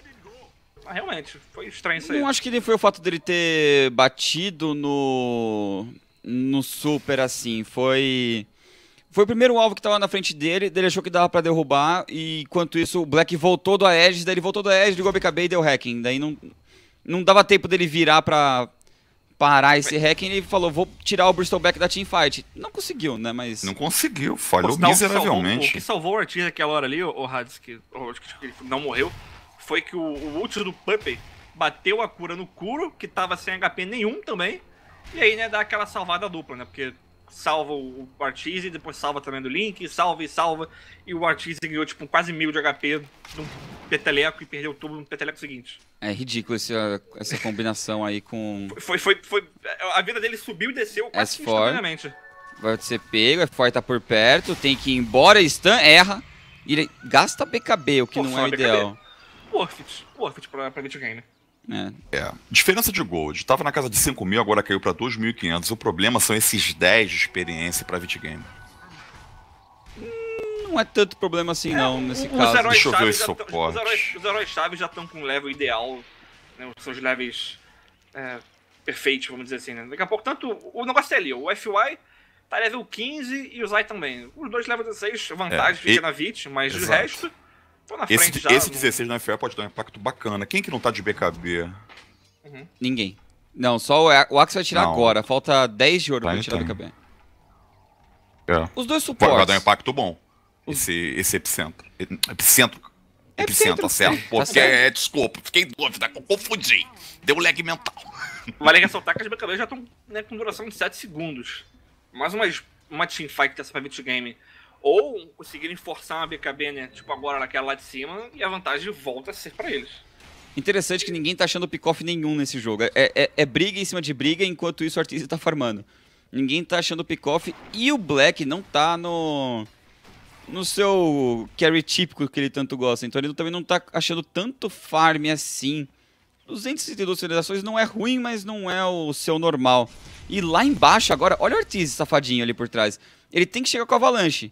Mas realmente, foi estranho isso aí. Não acho que foi o fato dele ter batido no. no Super assim. Foi. Foi o primeiro alvo que tava na frente dele, ele achou que dava para derrubar, e enquanto isso o Black voltou do edge daí ele voltou do edge ligou o BKB e deu hacking. Daí não, não dava tempo dele virar pra parar esse hack e ele falou, vou tirar o Bristol Back da teamfight. Não conseguiu, né, mas... Não conseguiu, falhou miseravelmente. O, que salvou o Ortiz naquela hora ali, o Hades, que, que ele não morreu, foi que o, o ult do Puppy bateu a cura no Kuro, que tava sem HP nenhum também, e aí, né, dá aquela salvada dupla, né, porque salva o Artise, depois salva também do Link, salva e salva. E o Artise ganhou tipo quase mil de HP num peteleco e perdeu tudo no peteleco seguinte. É ridículo essa, essa combinação aí com. Foi, foi, foi, A vida dele subiu e desceu quase instantaneamente. Vai ser pego, é forte tá por perto, tem que ir embora, é Stan erra. E ele gasta BKB, o que Pô, não é o ideal. Forfeit, forfeit pra, pra videogame. É. é. Diferença de gold. Estava na casa de 5 mil, agora caiu para 2.500. O problema são esses 10 de experiência para game. Hum, não é tanto problema assim, é, não, nesse os caso. Deixa eu ver os Os heróis, heróis chaves já estão com um level ideal. Né? São os levels é, perfeitos, vamos dizer assim. Né? Daqui a pouco, tanto o negócio é ali. O FY tá level 15 e o Zai também. Os dois level 16, vantagem é, e... fica na VIT, mas Exato. o resto esse, já, esse não... 16 na FA pode dar um impacto bacana. Quem que não tá de BKB? Uhum. Ninguém. Não, só o, o Axe vai tirar não. agora. Falta 10 de ouro tá, pra tirar BKB. É. é. Os dois suportes. Vai, dar um impacto bom. Os... Esse, esse epicentro. É epicentro. Epicentro, epicentro tá certo. Tá porque, tá é, desculpa, fiquei em dúvida, confundi. Deu lag mental. Vale ressaltar que as BKB já estão né, com duração de 7 segundos. Mais uma, uma teamfight dessa pra Game ou conseguirem forçar uma BKB, né? Tipo agora naquela lá de cima, e a vantagem volta a ser para eles. Interessante que ninguém tá achando pick-off nenhum nesse jogo. É, é, é, briga em cima de briga, enquanto isso o Artista tá farmando. Ninguém tá achando pick-off e o Black não tá no. No seu carry típico que ele tanto gosta. Então ele também não tá achando tanto farm assim. 262 civilizações não é ruim, mas não é o seu normal. E lá embaixo agora, olha o Ortiz safadinho ali por trás. Ele tem que chegar com a avalanche.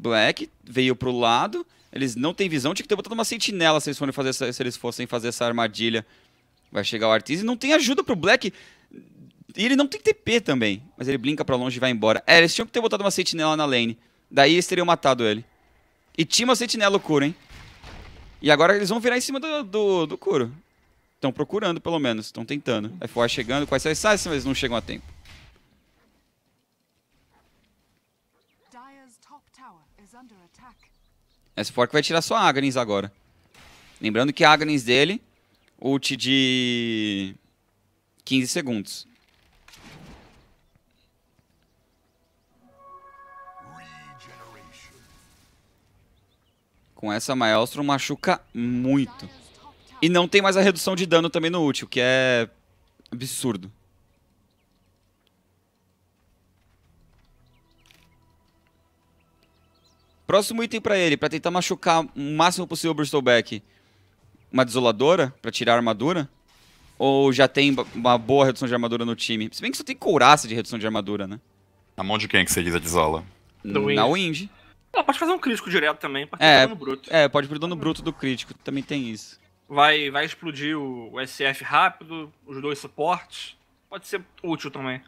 Black veio pro lado. Eles não têm visão, tinha que ter botado uma sentinela se eles, forem fazer essa, se eles fossem fazer essa armadilha. Vai chegar o Artis e não tem ajuda pro Black. E ele não tem TP também. Mas ele blinca pra longe e vai embora. É, eles tinham que ter botado uma sentinela na lane. Daí eles teriam matado ele. E tinha uma sentinela o Kuro, hein? E agora eles vão virar em cima do, do, do Kuro. Estão procurando, pelo menos. Estão tentando. FOA chegando. Quais são as mas não chegam a tempo. Esse fork vai tirar só a Agnes agora. Lembrando que a Agnes dele, ult de 15 segundos. Com essa Maelstrom machuca muito. E não tem mais a redução de dano também no ult, o que é absurdo. Próximo item para ele, para tentar machucar o máximo possível o Bristleback. Uma desoladora para tirar a armadura. Ou já tem uma boa redução de armadura no time? Se bem que só tem couraça de redução de armadura, né? Na mão de quem que você diz a desola? Do Na Wind. Ela pode fazer um crítico direto também, pode é, dano bruto. É, pode pro dano bruto do crítico, também tem isso. Vai, vai explodir o, o SF rápido, os dois suportes. Pode ser útil também.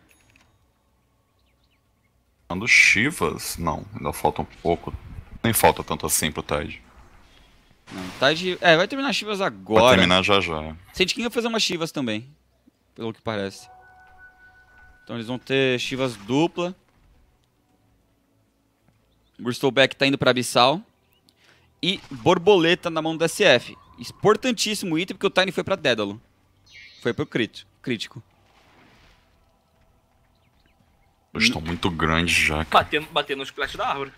Do Chivas? Não, ainda falta um pouco nem falta tanto assim pro Tide. Não, Tide. É, vai terminar as Chivas agora. Vai terminar já já. Sentiquinha vai fazer umas Chivas também. Pelo que parece. Então eles vão ter Chivas dupla. Bristolback tá indo pra Abissal. E Borboleta na mão do SF. Importantíssimo item, porque o Tiny foi pra Dédalo. Foi pro crítico. crítico. Eles estão muito grandes já. Cara. Batendo, batendo no splash da árvore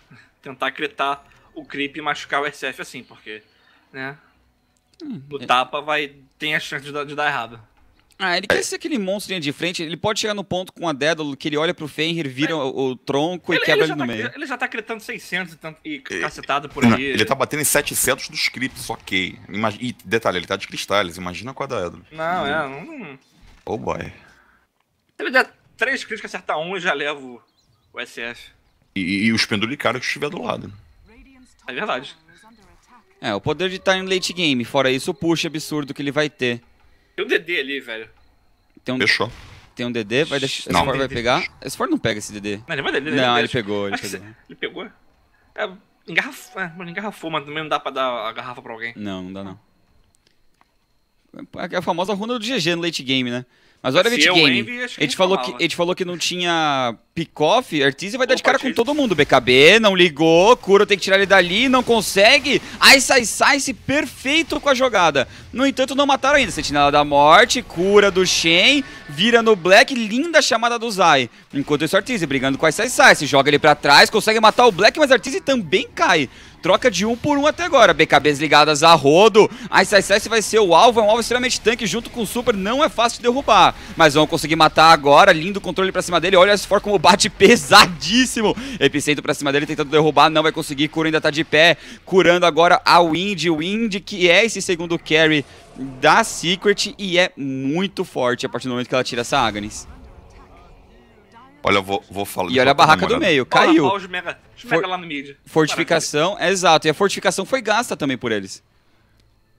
tentar gritar o creep e machucar o SF assim, porque, né? Hum, o é... tapa vai. tem a chance de dar, de dar errado. Ah, ele quer ser aquele monstro de frente. Ele pode chegar no ponto com a Dédalo, que ele olha pro Fenrir, vira é. o, o, tronco ele, e quebra ele, ele no tá, meio. Ele já tá critando 600 e, tanto, e cacetado por aí. Ele tá batendo em 700 dos creeps, ok. Imag... E detalhe, ele tá de cristais, imagina com a Dédalo. Não, é, hum. é, não... Oh boy. Se ele der 3 críticos acertar um, e já levo o SF. E, e os penduricários que estiver do lado. É verdade. É, o poder de estar em late game. Fora isso, o push absurdo que ele vai ter. Tem um DD ali, velho. Tem um... Fechou. Tem um DD, vai deixar. Não. Esse vai pegar. Esse for não pega esse DD. Não, ele vai DD. Não, né? ele pegou, ele pegou. Ele pegou? É, engarrafou, é, engarrafou, mas também não dá pra dar a garrafa pra alguém. Não, não dá não. É, é a famosa runa do GG no late game, né? Mas olha, o Envy, a gente falou que, a gente falou que não tinha pick-off, vai dar Opa, de cara com todo mundo. BKB não ligou, Kuro tem que tirar ele dali, não consegue. sai sai se perfeito com a jogada. No entanto, não mataram ainda. Sentinela da Morte, cura do Shen, vira no Black, linda chamada do Zai. Enquanto isso, Artizia brigando com sai sai se joga ele pra trás, consegue matar o Black, mas Artizia também cai troca de um por um até agora. BKBs ligadas a rodo. A SSS vai ser o alvo, é um alvo extremamente tanque junto com o Super, não é fácil de derrubar. Mas vão conseguir matar agora, lindo controle pra cima dele. Olha esse for como bate pesadíssimo. Epicentro pra cima dele, tentando derrubar, não vai conseguir. Cura ainda tá de pé, curando agora a Wind. Wind, que é esse segundo carry da Secret e é muito forte a partir do momento que ela tira essa Agnes. Olha, eu vou, vou falar. E olha a barraca do meio, caiu. Olha, os mega, os mega For, lá no mid. Fortificação, Maravilha. exato. E a fortificação foi gasta também por eles.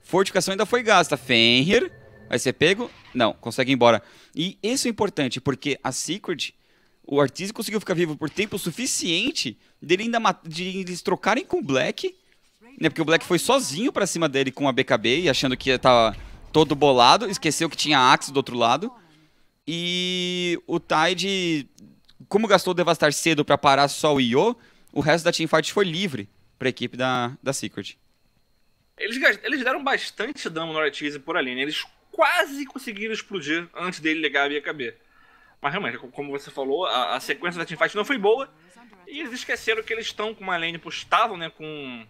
Fortificação ainda foi gasta. Fenrir vai ser pego? Não, consegue ir embora. E isso é importante, porque a Secret, o Artis conseguiu ficar vivo por tempo suficiente dele ainda de eles trocarem com o Black, né? Porque o Black foi sozinho para cima dele com a BKB e achando que tava tá todo bolado, esqueceu que tinha Axe do outro lado. E o Tide como gastou o Devastar cedo para parar só o Io, o resto da teamfight foi livre para a equipe da, da Secret. Eles, eles deram bastante dano no Ortiz por ali, né? Eles quase conseguiram explodir antes dele ligar a BKB. Mas realmente, como você falou, a, a sequência da teamfight não foi boa. E eles esqueceram que eles estão com uma lane estavam, né? Com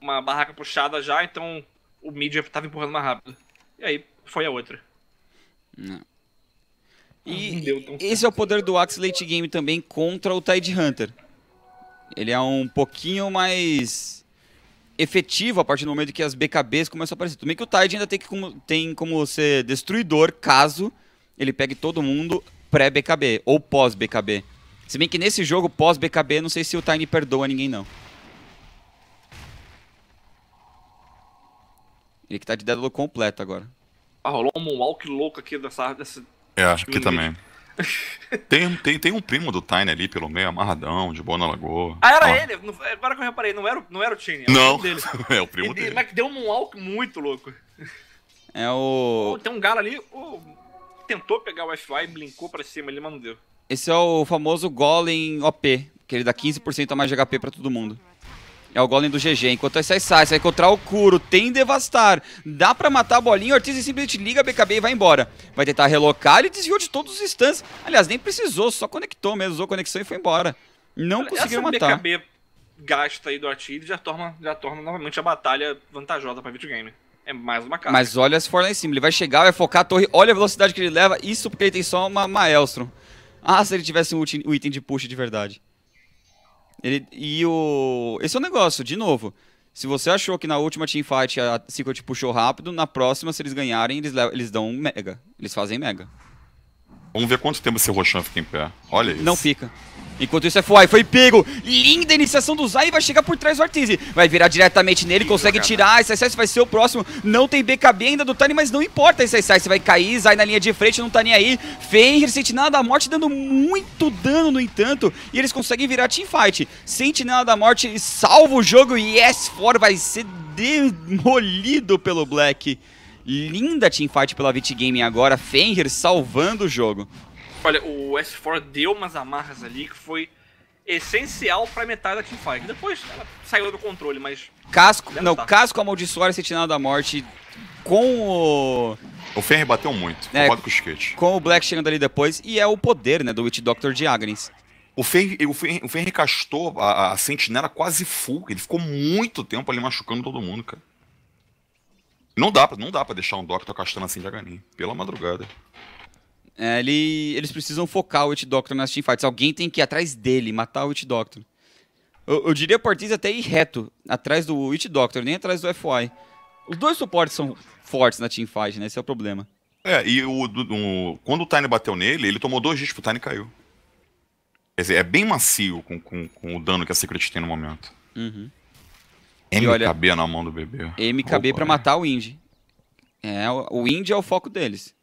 uma barraca puxada já, então o mid estava empurrando mais rápido. E aí foi a outra. Não. E ah, esse é o poder do Axe late game também contra o Tide Hunter. Ele é um pouquinho mais efetivo a partir do momento que as BKBs começam a aparecer. Também que o Tide ainda tem, que, tem como ser destruidor caso ele pegue todo mundo pré-BKB ou pós-BKB. Se bem que nesse jogo pós-BKB, não sei se o Tiny perdoa ninguém não. Ele que tá de dedo completo agora. Ah, rolou um walk louco aqui dessa, dessa é, aqui também. Tem, tem, tem um primo do Tiny ali, pelo meio, amarradão, de boa na lagoa. Ah, era ah. ele? Agora que eu reparei, não era, não era o Tiny, era não. o primo dele. é o primo ele, dele. Mas deu um walk muito louco. É o... Oh, tem um galo ali, oh, tentou pegar o Wi-Fi, blinkou pra cima ali, mas não deu. Esse é o famoso Golem OP, que ele dá 15% a mais de HP pra todo mundo. É o golem do GG. Enquanto essa sai, sai vai encontrar o Kuro. Tem Devastar. Dá pra matar a bolinha. Ortiz simplesmente liga a BKB e vai embora. Vai tentar relocar. Ele desviou de todos os instantes. Aliás, nem precisou. Só conectou mesmo. Usou conexão e foi embora. Não Olha, conseguiu matar. BKB gasta aí do Ortiz já torna, já torna novamente a batalha vantajosa pra videogame. É mais uma cara Mas olha se for lá em cima. Ele vai chegar, vai focar a torre. Olha a velocidade que ele leva. Isso porque ele tem só uma Maelstrom. Ah, se ele tivesse um o item de push de verdade. Ele, e o. Esse é o negócio, de novo. Se você achou que na última teamfight a Secret puxou rápido, na próxima, se eles ganharem, eles, eles dão um mega. Eles fazem mega. Vamos ver quanto tempo esse Roshan fica em pé. Olha isso. Não fica. Enquanto isso, é FY foi pego. Linda iniciação do Zai vai chegar por trás do Artizi. Vai virar diretamente nele, consegue tirar. SSS vai ser o próximo. Não tem BKB ainda do Tani, mas não importa. SSS vai cair, Zai na linha de frente, não tá nem aí. Fenrir, Sentinela da Morte dando muito dano, no entanto. E eles conseguem virar teamfight. Sentinela da Morte salva o jogo e S4 vai ser demolido pelo Black. Linda teamfight pela Vit Gaming agora. Fenrir salvando o jogo. Olha, o S4 deu umas amarras ali que foi essencial para metade da teamfight. Depois ela saiu do controle, mas. Casco. Não, tá. casco amaldiçoar e sentinela da morte com o. O Ferry bateu muito, é, com o skate. Com o Black chegando ali depois, e é o poder, né, do Witch Doctor de Agnes. O Ferry, o o castou a, a sentinela quase full, ele ficou muito tempo ali machucando todo mundo, cara. Não dá, pra, não dá pra deixar um Doctor castando assim de pela madrugada. É, ele, eles precisam focar o Witch Doctor nas teamfights. Alguém tem que ir atrás dele, matar o Witch Doctor. Eu, eu diria Portis até ir reto, atrás do Witch Doctor, nem atrás do FY. Os dois suportes são fortes na teamfight, né? Esse é o problema. É, e o, o quando o Tiny bateu nele, ele tomou dois hits, o Tiny caiu. Quer dizer, é bem macio com, com, com o dano que a Secret tem no momento. Uhum. MKB olha, na mão do bebê. MKB para é. matar o Indy. É, o Indy é o foco deles.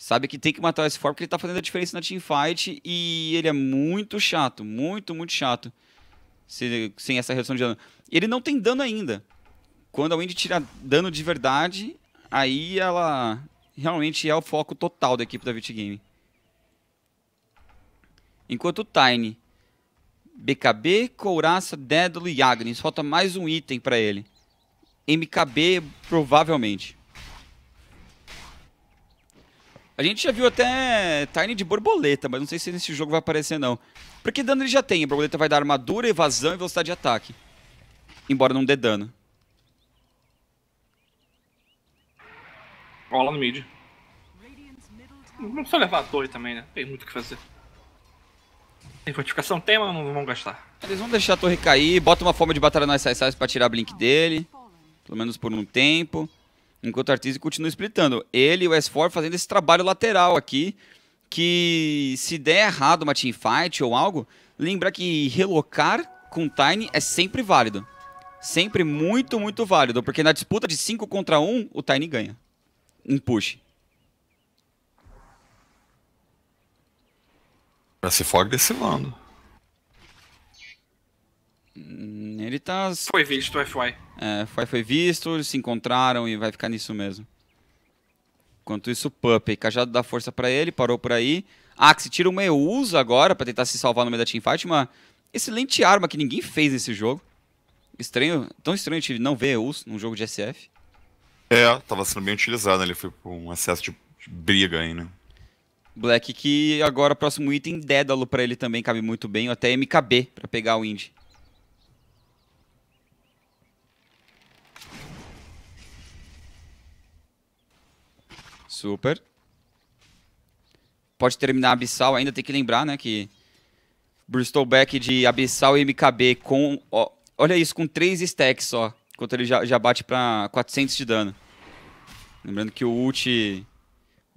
Sabe que tem que matar esse Form porque ele tá fazendo a diferença na teamfight e ele é muito chato, muito, muito chato. Se, sem essa redução de dano. Ele não tem dano ainda. Quando a Wendy tira dano de verdade, aí ela realmente é o foco total da equipe da Vitigame. Enquanto o Tiny, BKB, Couraça, Deadly e Agnes. Falta mais um item para ele. MKB, provavelmente. A gente já viu até Tiny de borboleta, mas não sei se nesse jogo vai aparecer não. Porque dano ele já tem, a borboleta vai dar armadura, evasão e velocidade de ataque. Embora não dê dano. Olha lá no mid. Não precisa levar a torre também, né? Tem muito o que fazer. Tem fortificação? Tem, mas não vão gastar. Eles vão deixar a torre cair, bota uma forma de batalha nas Saisais pra tirar a blink dele. Pelo menos por um tempo. Enquanto o Artista continua splitando. Ele e o S4 fazendo esse trabalho lateral aqui. Que se der errado uma teamfight ou algo, lembra que relocar com Tiny é sempre válido. Sempre muito, muito válido. Porque na disputa de 5 contra 1, um, o Tiny ganha. Um push. Pra se desse agressivando. Hum, ele tá. Foi visto, é FY. É, foi, foi visto, eles se encontraram e vai ficar nisso mesmo. Enquanto isso, Puppy, Cajado dá força para ele, parou por aí. Axe tira uma Eusa agora para tentar se salvar no meio da teamfight, uma excelente arma que ninguém fez nesse jogo. Estranho, tão estranho de não ver EUs num jogo de SF. É, tava sendo bem utilizado, né? ele foi com um acesso de briga aí, né? Black que agora próximo item, Dédalo para ele também cabe muito bem, ou até MKB para pegar o Indy. Super. Pode terminar Abissal, ainda tem que lembrar, né, que Bristol é Back de Abissal e MKB com... Ó, olha isso, com 3 stacks só. Enquanto ele já, já bate pra 400 de dano. Lembrando que o ult...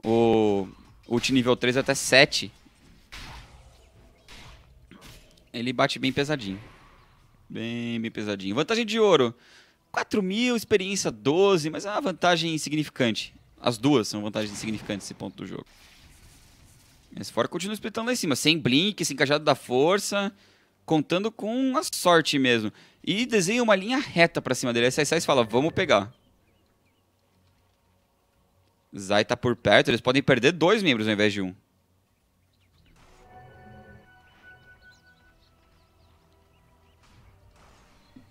O ult nível 3 é até 7. Ele bate bem pesadinho. Bem, bem pesadinho. Vantagem de ouro. 4 mil, experiência 12, mas é uma vantagem insignificante. As duas são vantagens insignificantes nesse ponto do jogo. Mas fora continua espetando lá em cima, sem blink, sem cajado da força, contando com a sorte mesmo. E desenha uma linha reta para cima dele. sai e fala, vamos pegar. Zai tá por perto, eles podem perder dois membros ao invés de um.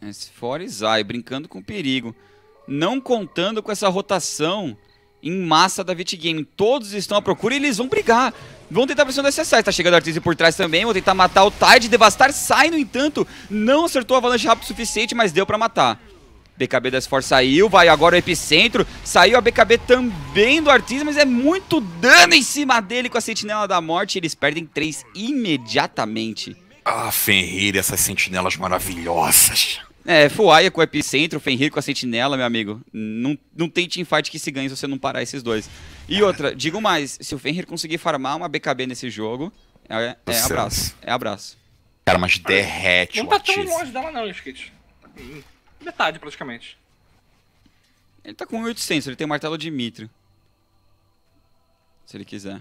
Esse fora e Zai, brincando com perigo. Não contando com essa rotação em massa da Vitgame. Todos estão à procura e eles vão brigar. Vão tentar pressionar o SSI, Tá chegando o Artista por trás também. Vão tentar matar o Tide. Devastar sai, no entanto. Não acertou a avalanche rápido o suficiente, mas deu pra matar. BKB da Esforça saiu, vai agora o Epicentro, saiu a BKB também do Artista, mas é muito dano em cima dele com a Sentinela da Morte, eles perdem três imediatamente. Ah, Fenrir, essas sentinelas maravilhosas. É, Fuaia com o Epicentro, Fenrir com a Sentinela, meu amigo. Não, não tem teamfight que se ganhe se você não parar esses dois. E outra, digo mais, se o Fenrir conseguir farmar uma BKB nesse jogo, é, é abraço. É abraço. Cara, mas derrete Não tá tão longe dela não, Skit. Tá metade, praticamente. Ele tá com 1800, ele tem o martelo de Mitre. Se ele quiser.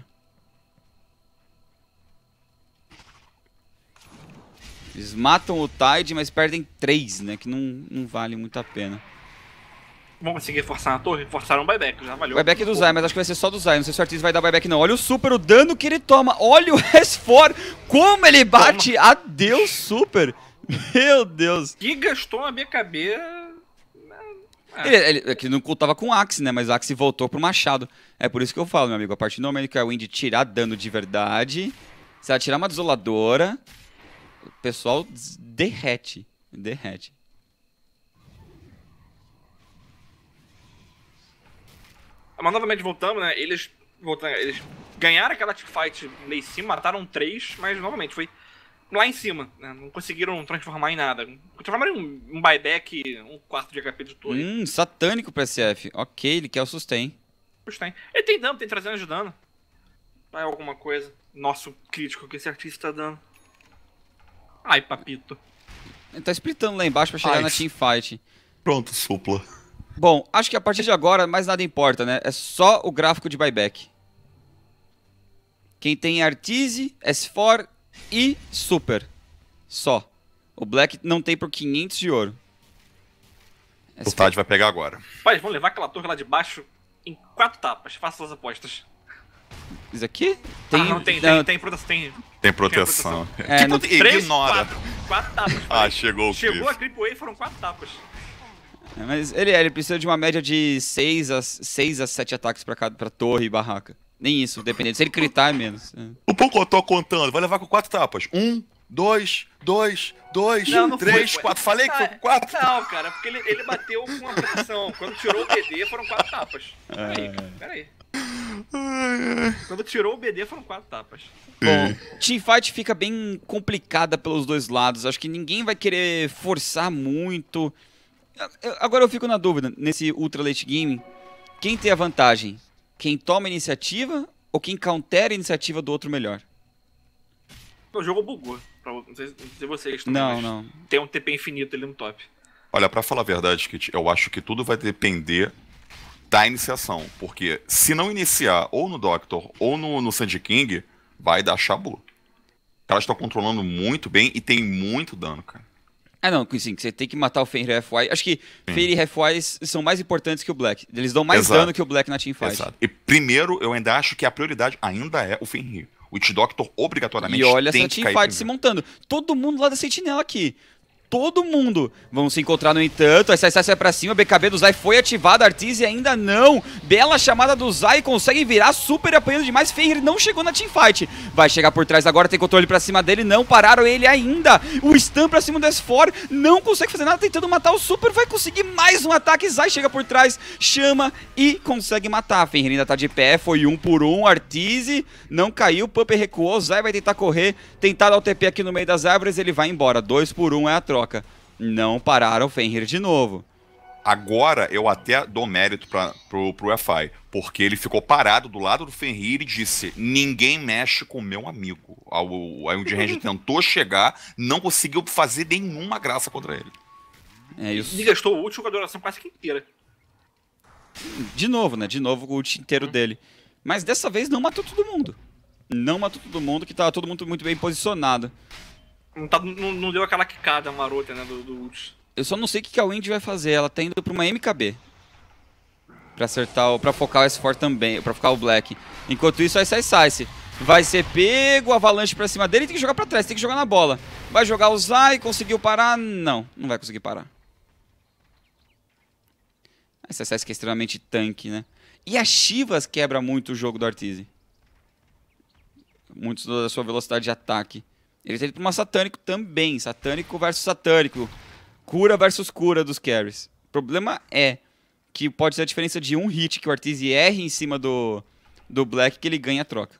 Eles matam o Tide, mas perdem três, né? Que não, não vale muito a pena. Vão conseguir forçar a torre? Forçaram o buyback, já valeu. Buyback é do Zay, mas acho que vai ser só do Zay. Não sei se o Ortiz vai dar buyback não. Olha o Super, o dano que ele toma. Olha o S4, como ele bate. Toma. Adeus, Super. Meu Deus. Que gastou a BKB... É. Ele, ele, é ele, não contava com o Axe, né? Mas o Axe voltou pro Machado. É por isso que eu falo, meu amigo. A partir do momento que a Wind tirar dano de verdade, se ela tirar uma desoladora, o pessoal derrete. Derrete. Mas novamente voltando, né? Eles, voltando, eles ganharam aquela fight lá em cima, mataram três, mas novamente foi lá em cima, né? Não conseguiram transformar em nada. Transformaram em um buyback, um quarto de HP de torre. Hum, satânico pro SF. Ok, ele quer o sustain. Sustain. Ele tem dano, tem 300 de dano. Vai alguma coisa. Nosso crítico que esse artista tá dando. Ai, papito. Ele tá splitando lá embaixo pra chegar Ai, na teamfight. Pronto, supla. Bom, acho que a partir de agora mais nada importa, né? É só o gráfico de buyback. Quem tem Artise, S4 e Super. Só. O Black não tem por 500 de ouro. O Tad vai pegar agora. Pai, vamos levar aquela torre lá de baixo em quatro tapas. Faça as apostas. Isso aqui? Ah, tem... Ah, não, tem, não, tem, tem, tem, tem, tem é proteção. Tem proteção. É, que tipo, no... três, ignora. Quatro, quatro tapas. ah, chegou o Chegou a Triple A foram quatro tapas. É, mas ele, ele precisa de uma média de 6 a, seis a ataques pra, cada, pra torre e barraca. Nem isso, dependendo. Se ele gritar, é menos. É. pouco eu tô contando, vai levar com quatro tapas. Um, dois, dois, dois, não, não três, foi. quatro. Falei que foi quatro. Não, cara, porque ele, ele bateu com a pressão. Quando tirou o PD, foram quatro tapas. É. Peraí, cara, peraí. Quando tirou o BD foram quatro tapas. É. Bom, teamfight fica bem complicada pelos dois lados. Acho que ninguém vai querer forçar muito. Agora eu fico na dúvida, nesse ultra late game, quem tem a vantagem? Quem toma a iniciativa ou quem countera a iniciativa do outro melhor? O jogo bugou. Pra, não sei se vocês não, não. tem um TP infinito ali no top. Olha, para falar a verdade, Kit, eu acho que tudo vai depender da iniciação. Porque se não iniciar ou no Doctor ou no, no Sandy King, vai dar chabu. Elas estão controlando muito bem e tem muito dano, cara. Ah, não, sim, você tem que matar o Fenrir e Half-Wise. Acho que Fenrir e Half-Wise são mais importantes que o Black. Eles dão mais Exato. dano que o Black na teamfight. Exato. E primeiro, eu ainda acho que a prioridade ainda é o Fenrir. O Witch Doctor obrigatoriamente e olha tem essa teamfight se montando. Todo mundo lá da sentinela aqui todo mundo. Vão se encontrar, no entanto. A SS vai é pra cima. BKB do Zai foi ativado, Artise ainda não. Bela chamada do Zai. Consegue virar. Super apanhando demais. Fenrir não chegou na teamfight. Vai chegar por trás agora. Tem controle pra cima dele. Não pararam ele ainda. O Stun pra cima do S4. Não consegue fazer nada. Tentando matar o Super. Vai conseguir mais um ataque. Zai chega por trás. Chama e consegue matar. Fenrir ainda tá de pé. Foi um por um. Artise não caiu. Pumper recuou. Zai vai tentar correr. Tentar dar o TP aqui no meio das árvores. Ele vai embora. Dois por um é a troca troca. Não pararam o Fenrir de novo. Agora eu até dou mérito pra, pro, pro FI, porque ele ficou parado do lado do Fenrir e disse: Ninguém mexe com meu amigo. Aí o Range tentou chegar, não conseguiu fazer nenhuma graça contra ele. É isso. E gastou o último com a duração quase que inteira. De novo, né? De novo o ult inteiro é. dele. Mas dessa vez não matou todo mundo. Não matou todo mundo, que tava todo mundo muito bem posicionado. Não, tá, não, não deu aquela quicada marota, né, do, do Ultz. Eu só não sei o que a Wendy vai fazer. Ela tá indo pra uma MKB. Pra acertar, o, pra focar o S4 também, pra focar o Black. Enquanto isso, o SSICE vai ser pego, Avalanche pra cima dele, tem que jogar pra trás, tem que jogar na bola. Vai jogar o Zai, conseguiu parar? Não, não vai conseguir parar. Essa SSICE que é extremamente tanque, né? E a Chivas quebra muito o jogo do Artise Muito da sua velocidade de ataque. Ele tá indo uma satânico também. Satânico versus satânico. Cura versus cura dos carries. O problema é que pode ser a diferença de um hit que o Ortiz erre em cima do, do Black que ele ganha a troca.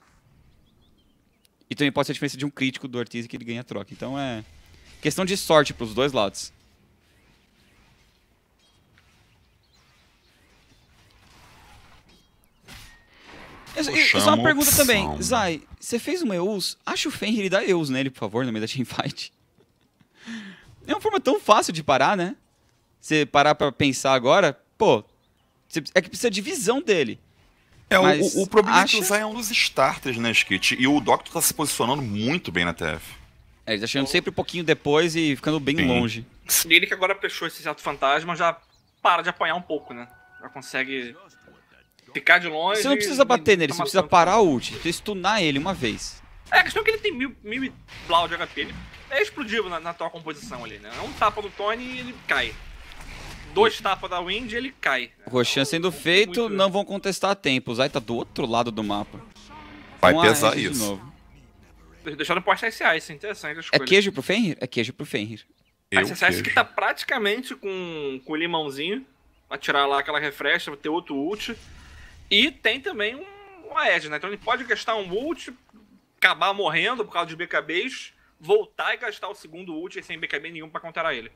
E também pode ser a diferença de um crítico do Ortiz que ele ganha a troca. Então é questão de sorte para os dois lados. É só uma opção. pergunta também. Zai, você fez uma EUS? Acha o Fenrir e dá EUS nele, né? por favor, no meio da teamfight. É uma forma tão fácil de parar, né? Você parar pra pensar agora, pô, é que precisa de visão dele. É, o, o problema acha... é que o Zai é um dos starters, né, Skit? E o Doctor tá se posicionando muito bem na TF. É, eles achando tá sempre um pouquinho depois e ficando bem Sim. longe. ele que agora fechou esse certo fantasma já para de apanhar um pouco, né? Já consegue picar de longe. Você não precisa bater nele, você precisa parar o ult, stunar ele uma vez. É, a questão é que ele tem mil, mil e blau de HP, ele é explodível na, na tua composição ali, né? É um tapa do Tony e ele cai. Dois tapas da Wind e ele cai. Né? Roxan sendo feito, não vão contestar a tempo. O Zai tá do outro lado do mapa. Vai então, ah, pesar isso. De novo. Deixaram postar esse Ice, é interessante. É queijo pro Fenrir? É queijo pro Fenrir. Eu esse Ice que tá praticamente com, com limãozinho. Vai tirar lá aquela refresh, vai ter outro ult. E tem também um, uma Edge, né? Então ele pode gastar um ult, acabar morrendo por causa de BKBs, voltar e gastar o segundo ult sem BKB nenhum para counterar ele.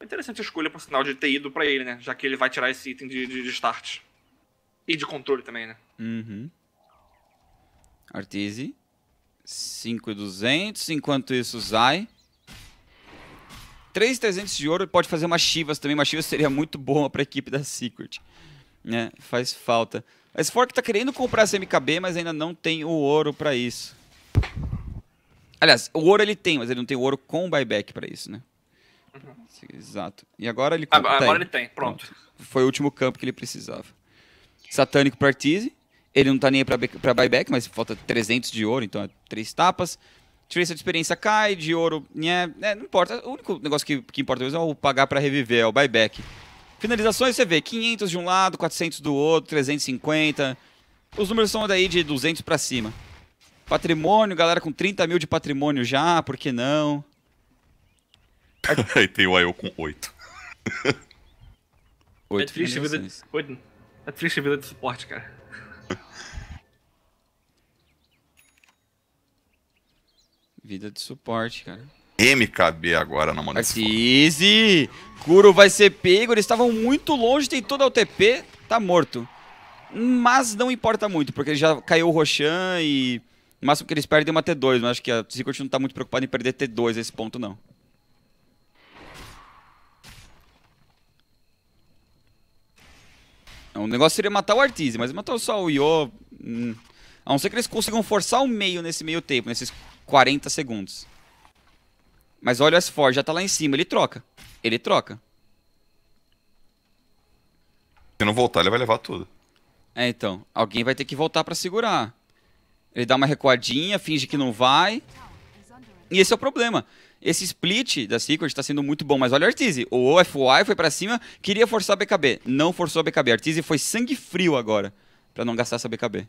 É interessante a escolha, por sinal, de ter ido pra ele, né? Já que ele vai tirar esse item de, de, de start. E de controle também, né? Uhum. Artise. 5,200. Enquanto isso, Zai. 300 de ouro pode fazer uma Chivas também. Uma Chivas seria muito boa para a equipe da Secret. Né? Faz falta. A Sfork está querendo comprar a mkb mas ainda não tem o ouro para isso. Aliás, o ouro ele tem, mas ele não tem o ouro com buyback para isso, né? Uhum. Exato. E agora ele compra. Agora, tá agora ele tem, pronto. pronto. Foi o último campo que ele precisava. Satânico para Ele não está nem para buyback, mas falta 300 de ouro, então é três tapas. Diferença de experiência cai, de ouro, né, não importa. O único negócio que, que importa mesmo é o pagar para reviver, é o buyback. Finalizações você vê 500 de um lado, 400 do outro, 350. Os números são daí de 200 para cima. Patrimônio, galera com 30 mil de patrimônio já, por que não? Aí tem o IO com 8. 8 é de vida, de, é difícil vida de suporte, cara. Vida de suporte, cara. MKB agora na Municipal. Easy! Kuro vai ser pego, eles estavam muito longe, tem toda a UTP, tá morto. Mas não importa muito, porque já caiu o Roshan e... O máximo que eles perdem é uma T2, mas acho que a Secret não tá muito preocupada em perder T2 a esse ponto, não. O negócio seria matar o Artise, mas matou só o Yo... Hum. A não ser que eles consigam forçar o meio nesse meio tempo, nesses 40 segundos. Mas olha o S4, já tá lá em cima, ele troca. Ele troca. Se não voltar, ele vai levar tudo. É, então. Alguém vai ter que voltar pra segurar. Ele dá uma recuadinha, finge que não vai. E esse é o problema. Esse split da Secret está sendo muito bom, mas olha o Artizi. O FY foi para cima, queria forçar a BKB. Não forçou a BKB. Artizi foi sangue frio agora, para não gastar essa BKB.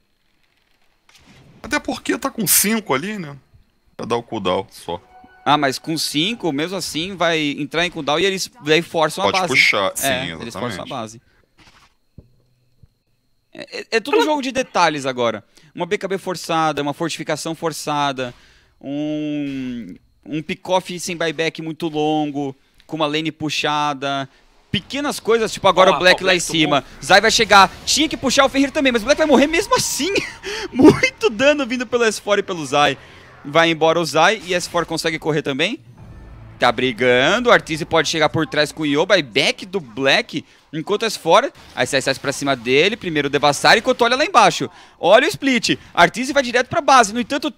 Até porque tá com 5 ali, né? Pra dar o cooldown só. Ah, mas com 5, mesmo assim, vai entrar em cooldown e eles daí forçam Pode a base. Pode puxar, é, sim, exatamente. Eles forçam a base. É, é, um é tudo jogo de detalhes agora. Uma BKB forçada, uma fortificação forçada, um, um pick-off sem buyback muito longo, com uma lane puxada, pequenas coisas, tipo agora ah, o Black lá Black em cima. Tomou. Zai vai chegar, tinha que puxar o Ferreiro também, mas o Black vai morrer mesmo assim. Muito dano vindo pelo S4 e pelo Zai. Vai embora o Zai. E S4 consegue correr também. Tá brigando. Artise pode chegar por trás com o Yoba. E back do Black. Enquanto é aí a SS pra cima dele, primeiro devassar, enquanto olha lá embaixo. Olha o split, Artise vai direto pra base, no entanto,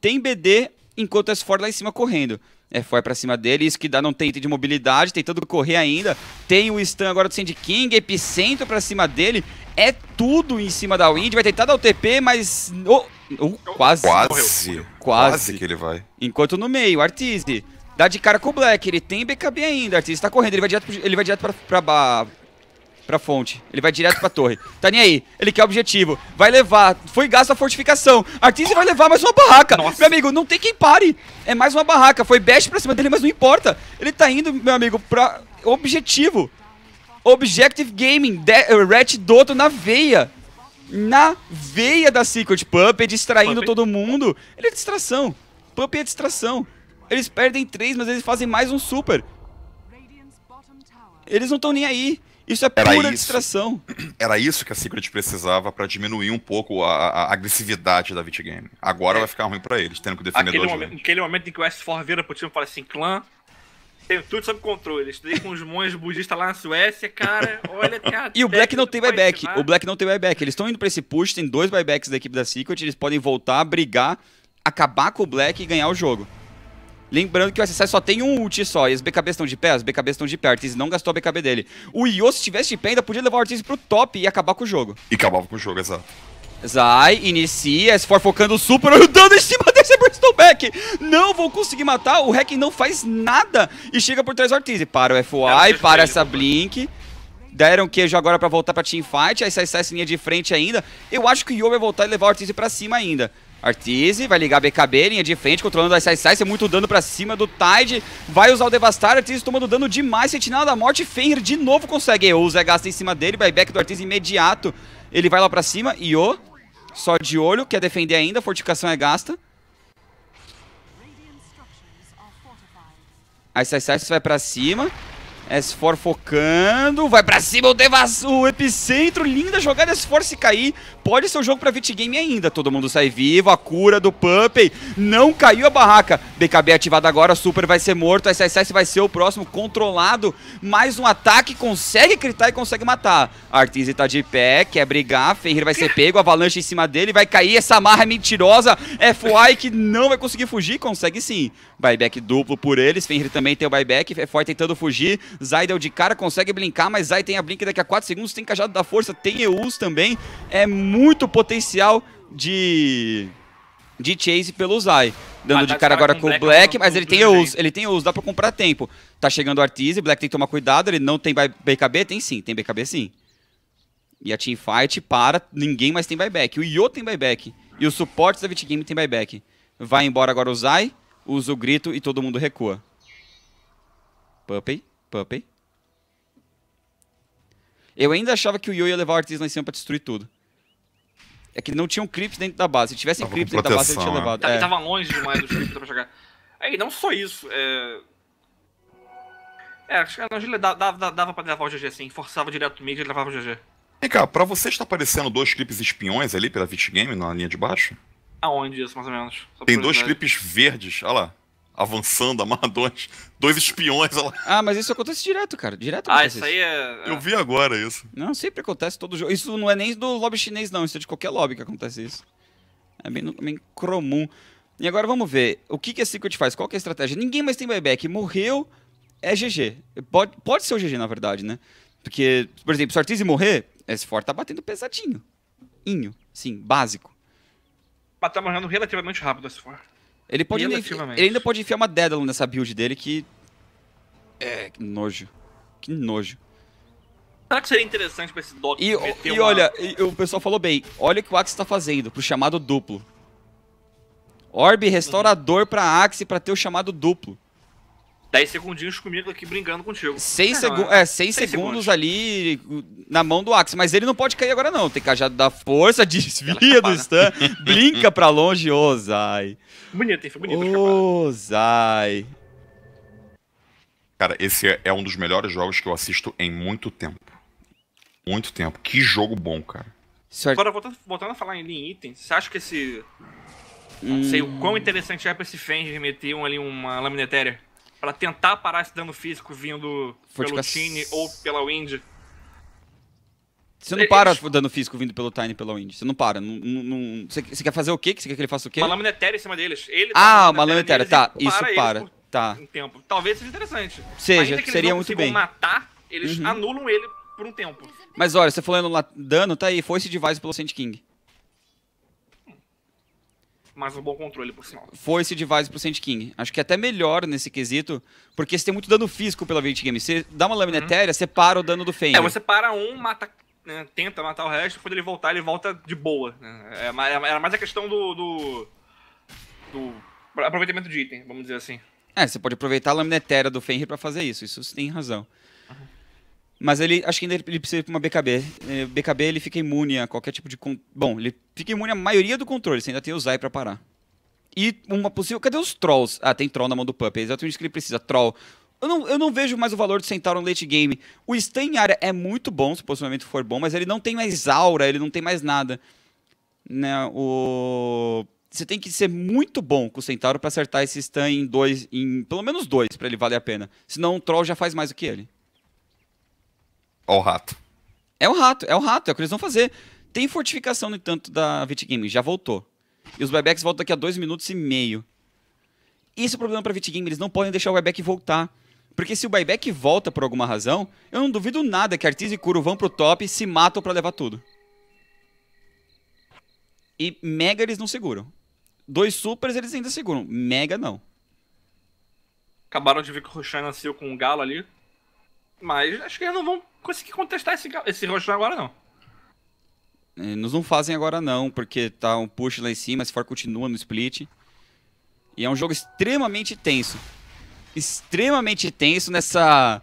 tem BD enquanto S4 lá em cima correndo. É foi pra cima dele, isso que dá, não tem item de mobilidade, tentando correr ainda. Tem o stun agora do Sand King, epicentro pra cima dele é tudo em cima da Wind, vai tentar dar o TP, mas... Oh, oh, quase. quase. Quase. que ele vai. Enquanto no meio, Artise dá de cara com o Black, ele tem BKB ainda, Artise tá correndo, ele vai direto, ele vai direto pra, pra, pra, pra fonte, ele vai direto pra torre. Tá nem aí, ele quer o objetivo, vai levar, foi gasto a fortificação, Artise vai levar mais uma barraca. Nossa. Meu amigo, não tem quem pare, é mais uma barraca, foi bash pra cima dele, mas não importa. Ele tá indo, meu amigo, pra objetivo. Objective Gaming, eh, Red Rat Doto na veia. Na veia da Secret Puppet, distraindo Puppet? todo mundo. Ele é distração. Puppet é distração. Eles perdem três, mas eles fazem mais um super. Eles não estão nem aí. Isso é pura era distração. era isso que a Secret precisava para diminuir um pouco a, a, agressividade da Game. Agora é. vai ficar ruim para eles, tendo que defender aquele dois momento, Aquele momento em que o S4 vira pro time e fala assim, clã, tenho tudo sob controle. Estudei com os monges budistas lá na Suécia, cara. Olha, tem E o Black não tem buyback. O Black não tem buyback. Eles estão indo pra esse push, tem dois buybacks da equipe da Secret, eles podem voltar, brigar, acabar com o Black e ganhar o jogo. Lembrando que o SSI só tem um ult só, e as BKBs estão de pé, as BKBs estão de pé, Ortiz não gastou a BKB dele. O Io, se tivesse de pé, ainda podia levar o Ortiz pro top e acabar com o jogo. E acabava com o jogo, exato. Zai inicia, se for focando o super, o dano em cima desse Bristol Back. Não vou conseguir matar, o Hack não faz nada e chega por trás do Ortiz. Para o FY, é para essa Blink. Deram queijo agora pra voltar pra teamfight, aí sai essa linha de frente ainda. Eu acho que o Yo vai voltar e levar o Ortiz pra cima ainda. Artise vai ligar a BKB, linha de frente, controlando a é muito dano pra cima do Tide. Vai usar o Devastar, Artise tomando dano demais, Sentinela da Morte, Fenrir de novo consegue. O Zé gasta em cima dele, buyback do Artise imediato. Ele vai lá pra cima, Io só de olho, quer defender ainda, a fortificação é gasta. A SSS vai pra cima. É, S4 focando, vai pra cima o, devas, o epicentro, linda jogada S4 se cair, pode ser o um jogo pra Vit Game ainda, todo mundo sai vivo, a cura do Puppy, não caiu a barraca, BKB ativado agora, Super vai ser morto, SSS vai ser o próximo, controlado, mais um ataque, consegue critar e consegue matar, Artize tá de pé, quer brigar, Fenrir vai ser pego, Avalanche em cima dele, vai cair, essa marra é mentirosa, FY que não vai conseguir fugir, consegue sim, buyback duplo por eles, Fenrir também tem o buyback, FY tentando fugir, Zai deu de cara, consegue blinkar, mas Zai tem a blink daqui a 4 segundos, tem Cajado da Força, tem Eus também. É muito potencial de de chase pelo Zai. Dando tá de cara agora com o Black, Black mas ele tem Eus, ele tem Eus, dá pra comprar tempo. Tá chegando o Artise, Black tem que tomar cuidado, ele não tem BKB? Tem sim, tem BKB sim. E a teamfight para, ninguém mais tem buyback. O Yo tem buyback. E os suportes da Vitigame tem buyback. Vai embora agora o Zai, usa o grito e todo mundo recua. Puppy. Puppy. Eu ainda achava que o Yo ia levar o Artis lá em cima pra destruir tudo. É que não tinham Crips dentro da base. Se tivessem Crips dentro da base, ele tinha né? levado. Tá, ele é. tava longe demais do Crips pra chegar. Aí, não só isso. É, é acho que a Angela dava, dava, dava pra levar o GG, assim. Forçava direto o mid e levava o GG. Vem cá, pra você está aparecendo dois clipes espiões ali pela Vit Game na linha de baixo? Aonde isso, mais ou menos? Tem dois clipes verdes, olha lá avançando, amarradões, dois, dois espiões. Ela... Ah, mas isso acontece direto, cara. Direto Ah, isso, isso aí é. Eu vi agora isso. Não, sempre acontece todo jogo. Isso não é nem do lobby chinês, não. Isso é de qualquer lobby que acontece isso. É bem, bem comum. E agora vamos ver. O que, que a Secret faz? Qual que é a estratégia? Ninguém mais tem buyback. Morreu, é GG. Pode, pode ser o GG, na verdade, né? Porque, por exemplo, se o Artise morrer, esse Ford tá batendo pesadinho. Inho, sim, básico. Mas tá morrendo relativamente rápido esse Ford. Ele pode ainda, ele ainda pode enfiar uma Daedalus nessa build dele que... É, que nojo. Que nojo. Será que seria interessante pra esse Doc E, e uma... olha, e, o pessoal falou bem. Olha o que o Axe tá fazendo pro chamado duplo. Orb restaurador uhum. pra Axe pra ter o chamado duplo. 10 segundinhos comigo aqui brincando contigo. 6 segu é, é, seis segundos, ali na mão do Axe, mas ele não pode cair agora não. Tem cajado da força, desvia do é stun, brinca pra longe, Ozai. Oh, bonito, hein? Foi bonito. Ozai. Oh, Cara, esse é, é um dos melhores jogos que eu assisto em muito tempo. Muito tempo. Que jogo bom, cara. Senhor... É- agora, voltando, voltando a falar em itens, você acha que esse... Não sei o quão hum. interessante é pra esse Fenrir meter um, ali uma lamina etérea? para tentar parar esse dano físico vindo Vou pelo Tiny ou pela Wind. Você não para o dano físico vindo pelo Tiny e pela Wind. Você não para. Não, não... Você, quer fazer o quê? Você quer que ele faça o quê? Uma lâmina etérea em cima deles. Ele tá ah, uma lâmina etérea. Tá, isso para. para. Tá. Um tempo. Talvez seja interessante. Seja, que seria muito bem. matar, eles uhum. anulam ele por um tempo. Mas olha, você falando lá dano, tá aí. Foi esse device pelo Sand King mas um bom controle, por sinal. esse Device pro Sand King. Acho que é até melhor nesse quesito, porque você tem muito dano físico pela 20 Games. Você dá uma lâmina uhum. etérea, você para o dano do Fender. É, você para um, mata né, tenta matar o resto, quando ele voltar, ele volta de boa. Né. É é, era né? mais a questão do, do, do, aproveitamento de item, vamos dizer assim. É, você pode aproveitar a etérea do Fenrir para fazer isso, isso você tem razão. Mas ele acho que ainda ele precisa ir uma BKB. BKB é, ele fica imune a qualquer tipo de. Con... Bom, ele fica imune a maioria do controle, você ainda tem o Zai para parar. E uma possível. Cadê os trolls? Ah, tem troll na mão do Pup, é exatamente o que ele precisa. Troll. Eu não, eu não vejo mais o valor do Centauro no late game. O stun em área é muito bom, se o posicionamento for bom, mas ele não tem mais aura, ele não tem mais nada. Né, o você tem que ser muito bom com o Centauro para acertar esse stun em dois, em pelo menos dois, para ele valer a pena. Senão o Troll já faz mais do que ele. Ó o rato. É o rato, é o rato, é o que eles vão fazer. Tem fortificação, no entanto, da Vitigame, já voltou. E os buybacks voltam daqui a dois minutos e meio. Esse é o problema pra Vitigame, eles não podem deixar o buyback voltar. Porque se o buyback volta por alguma razão, eu não duvido nada que Artis e Kuro vão pro top e se matam para levar tudo. E Mega eles não seguram. Dois supers eles ainda seguram, Mega não. Acabaram de ver que o Roshan nasceu com um Galo ali. Mas acho que eles não vão consegui contestar esse, esse Roshan agora, não. É, nos não fazem agora não, porque tá um push lá em cima, se for continua no split. E é um jogo extremamente tenso. Extremamente tenso nessa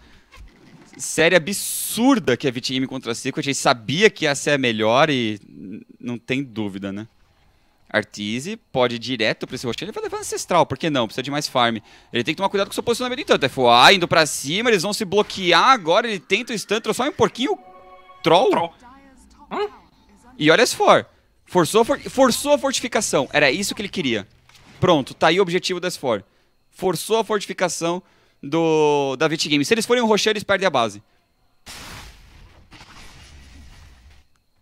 série absurda que é vitime contra a Secret. A gente sabia que ia ser a melhor e não tem dúvida, né? Artise pode ir direto pra esse rochedo, ele vai levar Ancestral, por que não? Precisa de mais farm. Ele tem que tomar cuidado com o seu posicionamento então. FOA indo pra cima, eles vão se bloquear agora, ele tenta o stun, só um porquinho troll. troll. Hum? E olha esse for. Forçou, for... forçou a fortificação, era isso que ele queria. Pronto, tá aí o objetivo do S4. Forçou a fortificação do da Game. Se eles forem um rochedo, eles perdem a base.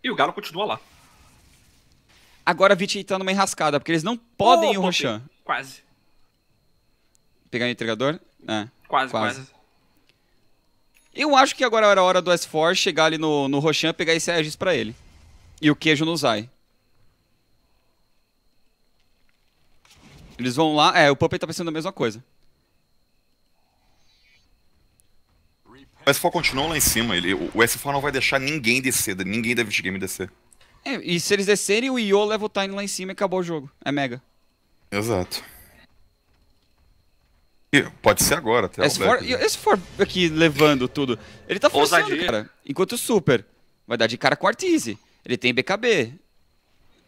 E o Galo continua lá. Agora Viti tá numa enrascada, porque eles não podem oh, ir o Roshan. Quase. Pegar o entregador? É. Quase, quase, quase. Eu acho que agora era a hora do S4 chegar ali no, no Roshan e pegar esse Aegis pra ele. E o queijo no Zai. Eles vão lá. É, o Puppet tá pensando a mesma coisa. O S4 continua lá em cima. Ele, o S4 não vai deixar ninguém descer, ninguém da game descer. É, e se eles descerem, o Io leva o Tiny lá em cima e acabou o jogo. É mega. Exato. E pode ser agora, até esse for, esse for aqui levando tudo, ele tá forçando, cara. Enquanto o Super vai dar de cara com o Artise. Ele tem BKB.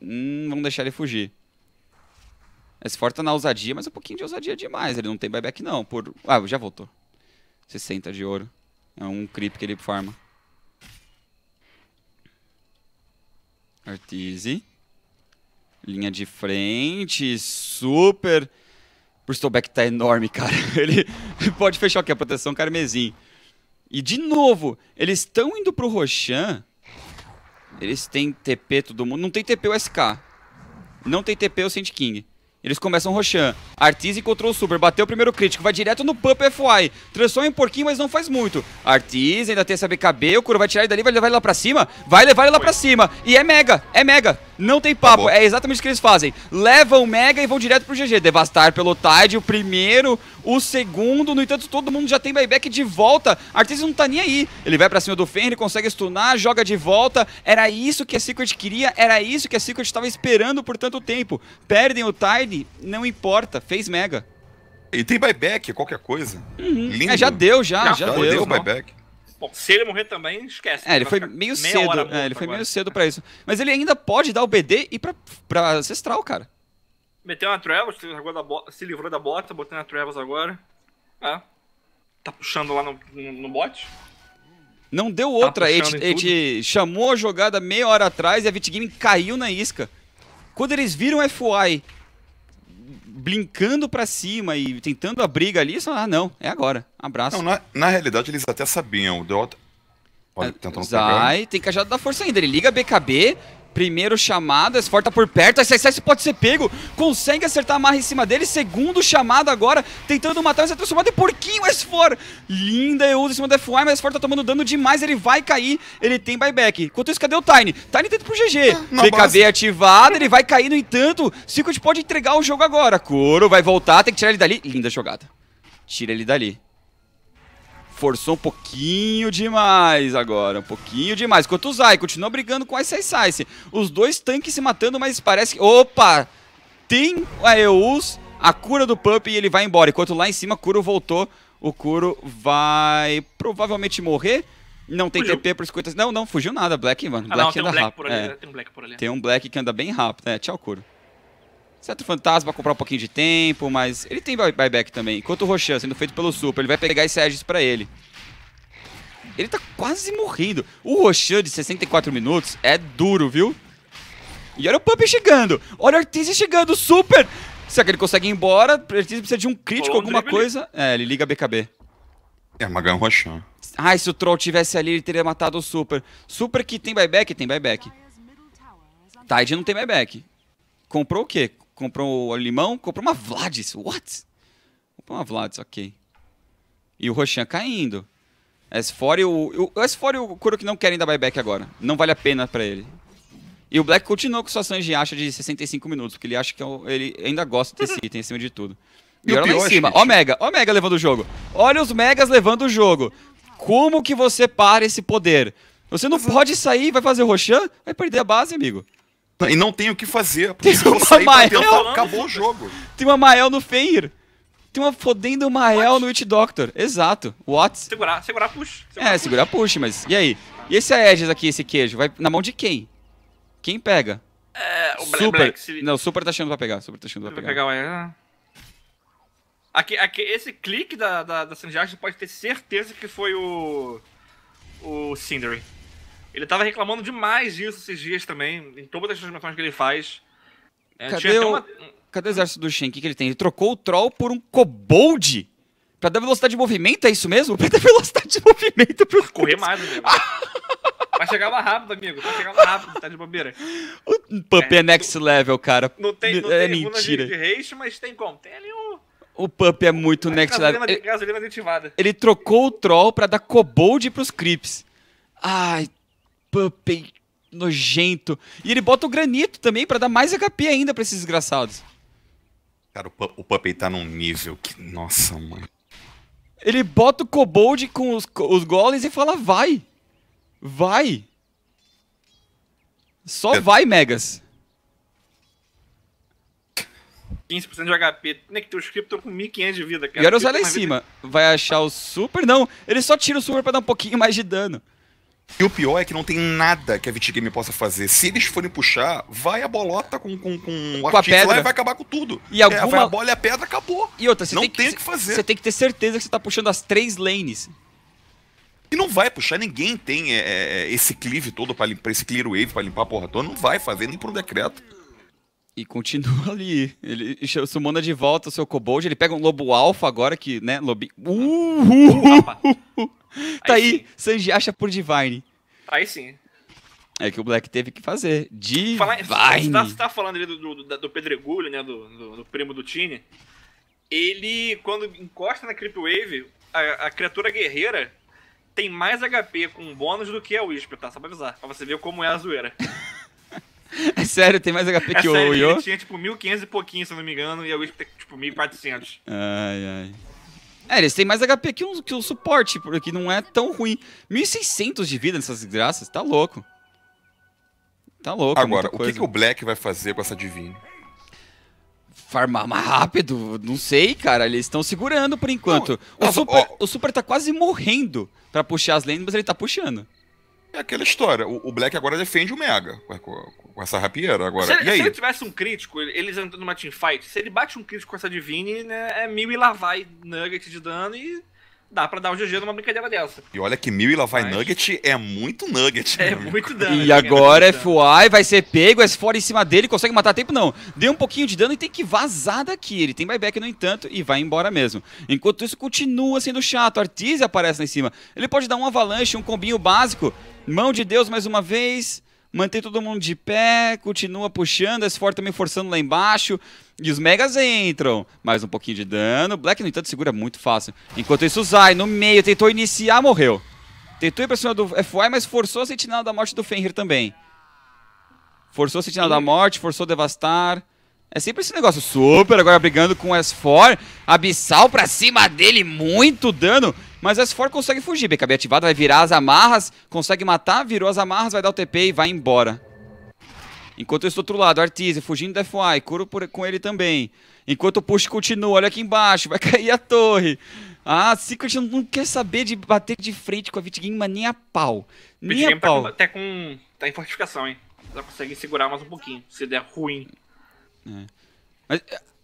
Hum, vamos deixar ele fugir. Esse for tá na ousadia, mas um pouquinho de ousadia demais. Ele não tem buyback não. Por... Ah, já voltou. 60 de ouro. É um creep que ele farma. Artise. Linha de frente, super... O Bristolback tá enorme, cara. Ele pode fechar aqui a proteção carmesim. E de novo, eles estão indo pro Roshan. Eles têm TP todo mundo. Não tem TP o SK. Não tem TP o Sand King. Eles começam Roshan. Artiz encontrou o Super, bateu o primeiro crítico, vai direto no Pump FY. Transforma em porquinho, mas não faz muito. Artiz ainda tem essa BKB, o Kuro vai tirar ele dali, vai levar ele lá pra cima. Vai levar ele lá pra cima. E é mega, é mega. Não tem papo, é exatamente o que eles fazem. Levam mega e vão direto pro GG. Devastar pelo Tide, o primeiro, o segundo. No entanto, todo mundo já tem buyback de volta. Artis não tá nem aí. Ele vai pra cima do Fenrir, consegue stunar, joga de volta. Era isso que a Secret queria, era isso que a Secret estava esperando por tanto tempo. Perdem o Tide, não importa, fez mega. E tem buyback, qualquer coisa. Uhum. É, já deu, já, já, já deu. deu buyback. Bom, se ele morrer também, esquece. É, ele foi meio cedo. É, ele foi meio cedo para isso. Mas ele ainda pode dar o BD e ir pra, pra Ancestral, cara. Meteu na Travis, se livrou da, bota, se livrou da bota, botei na Travis agora. É. Tá puxando lá no, no, no bot. Não deu outra, tá ele, ele chamou a jogada meia hora atrás e a Vitgame caiu na isca. Quando eles viram o FY blinkando para cima e tentando a briga ali, só, ah não, é agora, abraço. Não, na, na, realidade eles até sabiam, o Delta... Olha, é, tentando Zai, pegar. tem cajado da força ainda, ele liga a BKB, Primeiro chamado, esforta por perto, SSS pode ser pego, consegue acertar a marra em cima dele, segundo chamado agora, tentando matar, mas é transformado em porquinho, S4, linda eu uso em cima do FY, mas S4 tá tomando dano demais, ele vai cair, ele tem buyback, enquanto isso cadê o Tiny? Tiny tenta pro GG, ah, ativado, ele vai cair no entanto, Secret pode entregar o jogo agora, Coro vai voltar, tem que tirar ele dali, linda jogada, tira ele dali forçou um pouquinho demais agora, um pouquinho demais. Enquanto o Zai continua brigando com o Ice Ice. Os dois tanques se matando, mas parece que... Opa! Tem a é, Eus, a cura do Pup e ele vai embora. Enquanto lá em cima, Kuro voltou. O Kuro vai provavelmente morrer. Não tem fugiu. TP por 50... Não, não, fugiu nada. Black, mano. Ah, Black anda rápido. é. Tem um Black por ali. Tem um Black que anda bem rápido. É, tchau, Kuro. Certo fantasma comprar um pouquinho de tempo, mas ele tem buyback também. Enquanto o Roshan sendo feito pelo Super, ele vai pegar esse Aegis pra ele. Ele tá quase morrendo. O Roshan de 64 minutos é duro, viu? E olha o Pump chegando. Olha o Artise chegando, Super! Será que ele consegue ir embora? O Artise precisa de um crítico, Bom, alguma coisa. É, ele liga a BKB. É, o Roshan. Ah, se o Troll tivesse ali, ele teria matado o Super. Super que tem buyback? Tem buyback. Tide não tem buyback. Comprou o quê? comprou o limão, comprou uma Vladis. What? Comprou uma Vladis, ok. E o roxinha caindo. S4 e o, o S4 e o Kuro que não querem dar buyback agora. Não vale a pena para ele. E o Black continua com suas ações de acha de 65 minutos, porque ele acha que é ele ainda gosta desse item em cima de tudo. E, e olha lá em cima, ó Mega, ó Mega levando o jogo. Olha os Megas levando o jogo. Como que você para esse poder? Você não pode sair, vai fazer Roshan, vai perder a base, amigo. E não tem o que fazer. Porque tem uma sair tentar, acabou o jogo. Tem uma Mael no Feir. Tem uma fodendo Mael What? no Witch Doctor. Exato. What? Segurar, segurar push. Segurar, é, push. segurar push, mas. E aí? E esse Aegis aqui, esse queijo? Vai na mão de quem? Quem pega? É, o Black, Super. Black, se... Não, Super tá achando pra pegar. Super tá achando pra pegar. Vai pegar o né? Aqui, aqui, esse clique da, da, da você pode ter certeza que foi o. O Cindery. Ele tava reclamando demais disso esses dias também, em todas as transmissões que ele faz. É, cadê, o, uma... cadê o exército do Shen? O que, que ele tem? Ele trocou o Troll por um Kobold? Pra dar velocidade de movimento, é isso mesmo? Pra dar velocidade de movimento pro. Correr mais, amigo. Vai chegar mais rápido, amigo. Vai chegar mais rápido, tá de bobeira. O Pup é, é next tu... level, cara. Não tem, não é tem mentira. de, de race, mas tem como? Tem ali o. O Pup é muito a next level. Ele, gasolina aditivada. Ele trocou o Troll pra dar Kobold pros Crips. Ai, Puppet nojento. E ele bota o granito também para dar mais HP ainda para esses desgraçados. Cara, o, Pu o Puppet tá num nível que. Nossa, mano. Ele bota o Kobold com os, os golems e fala: vai! Vai! Só vai, Megas! 15% de HP. Tem né, que ter o script com 1500 de vida, cara. E olha lá em cima. Vida... Vai achar o super? Não, ele só tira o super pra dar um pouquinho mais de dano. E o pior é que não tem nada que a Vitigame possa fazer. Se eles forem puxar, vai a bolota com, com, com, com a pedra e vai acabar com tudo. E é, alguma... É, vai a bola e a pedra, acabou. E outra, você não tem, tem que, que fazer. Você tem que ter certeza que você tá puxando as três lanes. E não vai puxar, ninguém tem é, é, é, esse clive todo pra, limpar, esse clear wave pra limpar a porra toda. Não vai fazer, nem por um decreto. E continua ali. Ele sumona de volta o seu Kobold. Ele pega um lobo alfa agora, que, né? Lobi... Uh! Uh tá aí, Sanji acha por Divine. Aí sim. É que o Black teve que fazer. Divine. Você tá, você tá falando ali do, do, do Pedregulho, né? Do, do, do primo do Tini. Ele, quando encosta na Creep Wave, a, a, criatura guerreira tem mais HP com bônus do que a Whisper, tá? Só pra avisar. Pra você ver como é a zoeira. é sério, tem mais HP é que sério, o Yo? Ele tinha tipo 1500 e pouquinho, se não me engano, e a Whisper tem tipo 1400. Ai, ai. É, eles têm mais HP que, um, que o suporte, porque não é tão ruim. 1.600 de vida nessas graças, tá louco. Tá louco, é Agora, o que, que o Black vai fazer com essa Divine? farmar mais rápido. Não sei, cara. Eles estão segurando por enquanto. Não, o, nossa, ah, super, ó, o, super, tá quase morrendo para puxar as lendas, mas ele tá puxando. É aquela história. O, o Black agora defende o Mega com, com, essa rapieira agora. Se, ele, se ele tivesse um crítico, eles entrando numa teamfight, se ele bate um crítico com essa Divine, né, é mil e lá vai nugget de dano e dá pra dar um GG numa brincadeira dessa. E olha que mil e lá vai Mas... nugget é muito nugget. É muito dano. E agora é FY vai ser pego, S4 em cima dele, consegue matar tempo? Não. Deu um pouquinho de dano e tem que vazar daqui. Ele tem buyback, no entanto, e vai embora mesmo. Enquanto isso, continua sendo chato. Artise aparece lá em cima. Ele pode dar um avalanche, um combinho básico. Mão de Deus mais uma vez mantém todo mundo de pé, continua puxando, a Sfor também forçando lá embaixo, e os Megas entram, mais um pouquinho de dano, Black no entanto segura muito fácil, enquanto isso Zai no meio, tentou iniciar, morreu, tentou ir pra cima do FY, mas forçou a sentinela da morte do Fenrir também, forçou a sentinela da morte, forçou devastar, é sempre esse negócio super, agora brigando com o S4, Abissal pra cima dele, muito dano, mas a é, S4 consegue fugir. BKB ativado, vai virar as amarras. Consegue matar, virou as amarras, vai dar o TP e vai embora. Enquanto isso do outro lado, Artise fugindo da FY, curo por, com ele também. Enquanto o push continua, olha aqui embaixo, vai cair a torre. Ah, Secret não, quer saber de bater de frente com a Vitgame nem a pau. Nem Vitgame a tá pau. Tá, até com. tá em fortificação, hein? Ela consegue segurar mais um pouquinho, se der ruim. É. Mas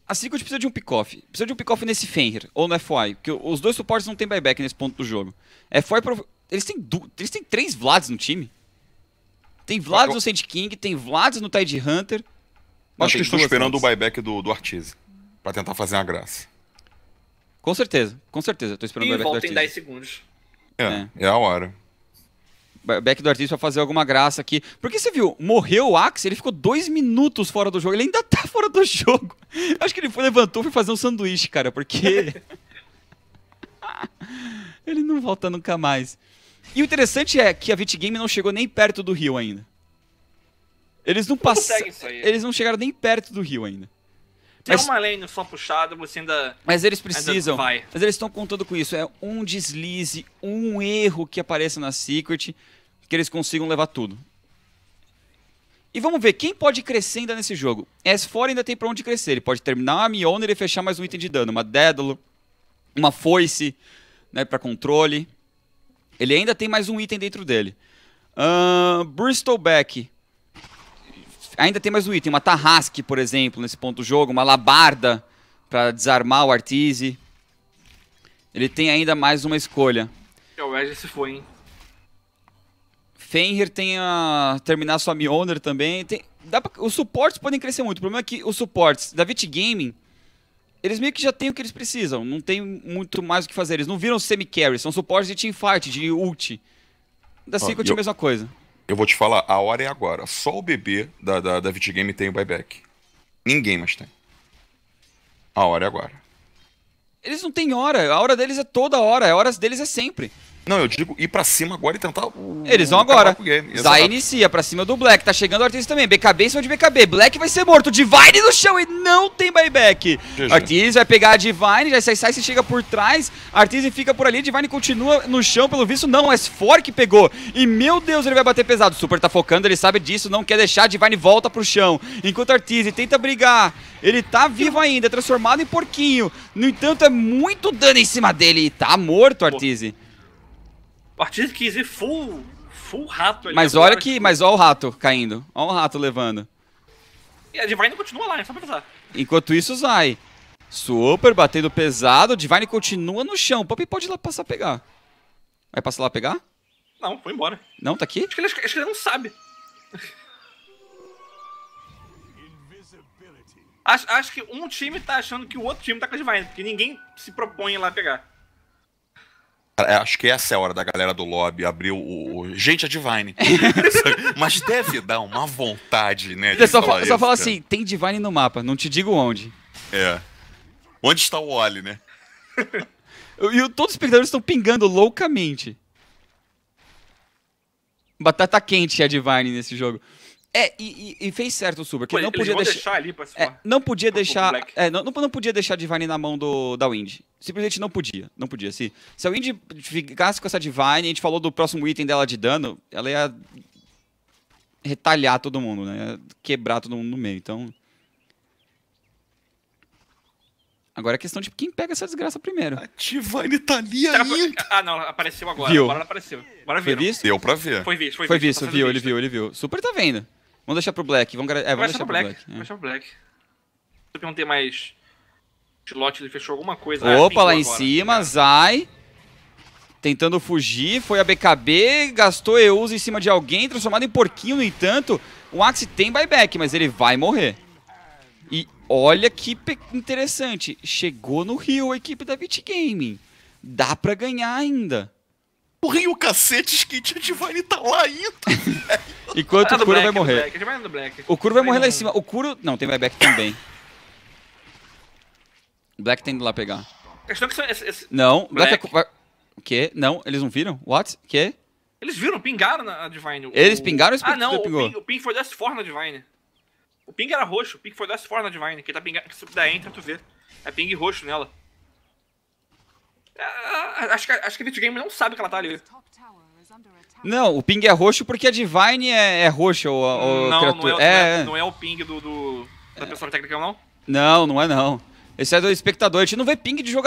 a eu precisa de um pick-off. Precisa de um pick-off nesse Fenrir ou no FY. Porque os dois suportes não tem buyback nesse ponto do jogo. FY. Prov... Eles têm, du... Eles têm três Vlads no time. Tem Vlads eu... no Sand King, tem Vlads no Tide Hunter. Não, Acho que estou esperando Vlads. o buyback do, do Artise. Pra tentar fazer uma graça. Com certeza, com certeza. Estou esperando e o buyback do Artise. volta em 10 segundos. É, é, é a hora back do artista pra fazer alguma graça aqui. Porque você viu, morreu o Axe, ele ficou dois minutos fora do jogo. Ele ainda tá fora do jogo. Acho que ele foi, levantou e foi fazer um sanduíche, cara, porque. ele não volta nunca mais. E o interessante é que a Game não chegou nem perto do Rio ainda. Eles não passaram. Eles não chegaram nem perto do Rio ainda. Mas... Tem uma lane só puxada, você ainda. Mas eles precisam. Mas eles estão contando com isso. É um deslize, um erro que apareça na Secret que eles consigam levar tudo. E vamos ver, quem pode crescer ainda nesse jogo? S4 ainda tem pra onde crescer. Ele pode terminar a Mjolnir e fechar mais um item de dano. Uma Dédalo, uma Foice, né, pra controle. Ele ainda tem mais um item dentro dele. Uh, Bristolback. Ainda tem mais um item. Uma Tarrasque, por exemplo, nesse ponto do jogo. Uma Labarda pra desarmar o Artise. Ele tem ainda mais uma escolha. É, o Edge se foi, hein? Fenrir tem a terminar sua Mjolnir também. Tem, dá pra, os suportes podem crescer muito. O problema é que os suportes da Vit Gaming, eles meio que já têm o que eles precisam. Não tem muito mais o que fazer. Eles não viram semi-carry, são suportes de teamfight, de ult. Da Secret ah, a mesma coisa. Eu vou te falar, a hora é agora. Só o bebê da, da, da Vit tem o buyback. Ninguém mais tem. A hora é agora. Eles não têm hora. A hora deles é toda hora. A hora deles é sempre. Não, eu digo ir pra cima agora e tentar o. Eles vão agora. Zay inicia pra cima do Black. Tá chegando o Artiz também. BKB em cima de BKB. Black vai ser morto. Divine no chão e não tem buyback. Artiz vai pegar a Divine. Já sai, sai, se chega por trás. Artemis fica por ali. Divine continua no chão. Pelo visto, não. É Sfor que pegou. E meu Deus, ele vai bater pesado. Super tá focando. Ele sabe disso. Não quer deixar. Divine volta pro chão. Enquanto Artemis tenta brigar. Ele tá vivo ainda. Transformado em porquinho. No entanto, é muito dano em cima dele. E tá morto, Artiz. Partida que ir full, full rato ali. Mas agora, olha que. Mas olha o rato caindo. Olha o rato levando. E a Divine continua lá, é só pensar. Enquanto isso, Zai. Super batendo pesado. Divine continua no chão. O Pop pode ir lá passar a pegar. Vai passar lá pegar? Não, foi embora. Não, tá aqui? Acho que ele, acho que ele não sabe. acho, acho que um time tá achando que o outro time tá com a Divine, porque ninguém se propõe lá pegar. É, acho que essa é a hora da galera do lobby abrir o. o... Gente, a é Divine. Mas deve dar uma vontade, né? De só falar fa só fala assim: tem Divine no mapa, não te digo onde. É. Onde está o Oli, né? e todos os espectadores estão pingando loucamente. Batata quente é a Divine nesse jogo. É, e, e, fez certo o Suber, que não podia deixar, deixar ali pra é, não podia deixar, é, não, não podia deixar Divine na mão do da Wind. Simplesmente não podia, não podia. Se, se a Wind ficasse com essa Divine, a gente falou do próximo item dela de dano, ela ia retalhar todo mundo, né? Ia quebrar todo mundo no meio, então Agora é questão de quem pega essa desgraça primeiro. A Divine tá ali ainda. Ah, não, apareceu agora. Viu. Agora ela apareceu. Agora viu. Foi Deu pra ver. Foi visto, foi, foi visto. visto tá viu, visto. ele viu, ele viu. Super tá vendo. Vamos deixar pro Black. Vamos, é, vamos deixar, pro Black. Black. É. Deixar pro Black. Eu perguntei mais. Slot, ele fechou alguma coisa. Ah, Opa, lá em agora. cima, é. Zai. Tentando fugir, foi a BKB, gastou Eus em cima de alguém, transformado em porquinho, no entanto. O Axi tem buyback, mas ele vai morrer. E olha que interessante, chegou no Rio a equipe da Vit Gaming. Dá pra ganhar ainda morrer e o cacete, a Divine tá lá ainda. Enquanto ah, o Kuro vai morrer. O Kuro vai morrer lá em cima. O Kuro. Não, tem buyback também. Black tendo tá lá pegar. Não, Black, Black é... O quê? Não, eles não viram? What? O quê? Eles viram, pingaram na Divine. O... Eles pingaram ou Ah, não, o Ping, o ping foi dessa forma na Divine. O ping era roxo, o ping foi dessa forma na Divine. Que tá pingando, se der entra, tu vê. É ping roxo nela. É, acho que, acho que a videogame não sabe que ela tá ali. Não, o ping é roxo porque a Divine é, é roxa ou, não, é criatura. Não é, é, não, é, o ping do, do da é. pessoa técnica, tá não? Não, não é não. Esse é do espectador. A gente não vê ping de jogador.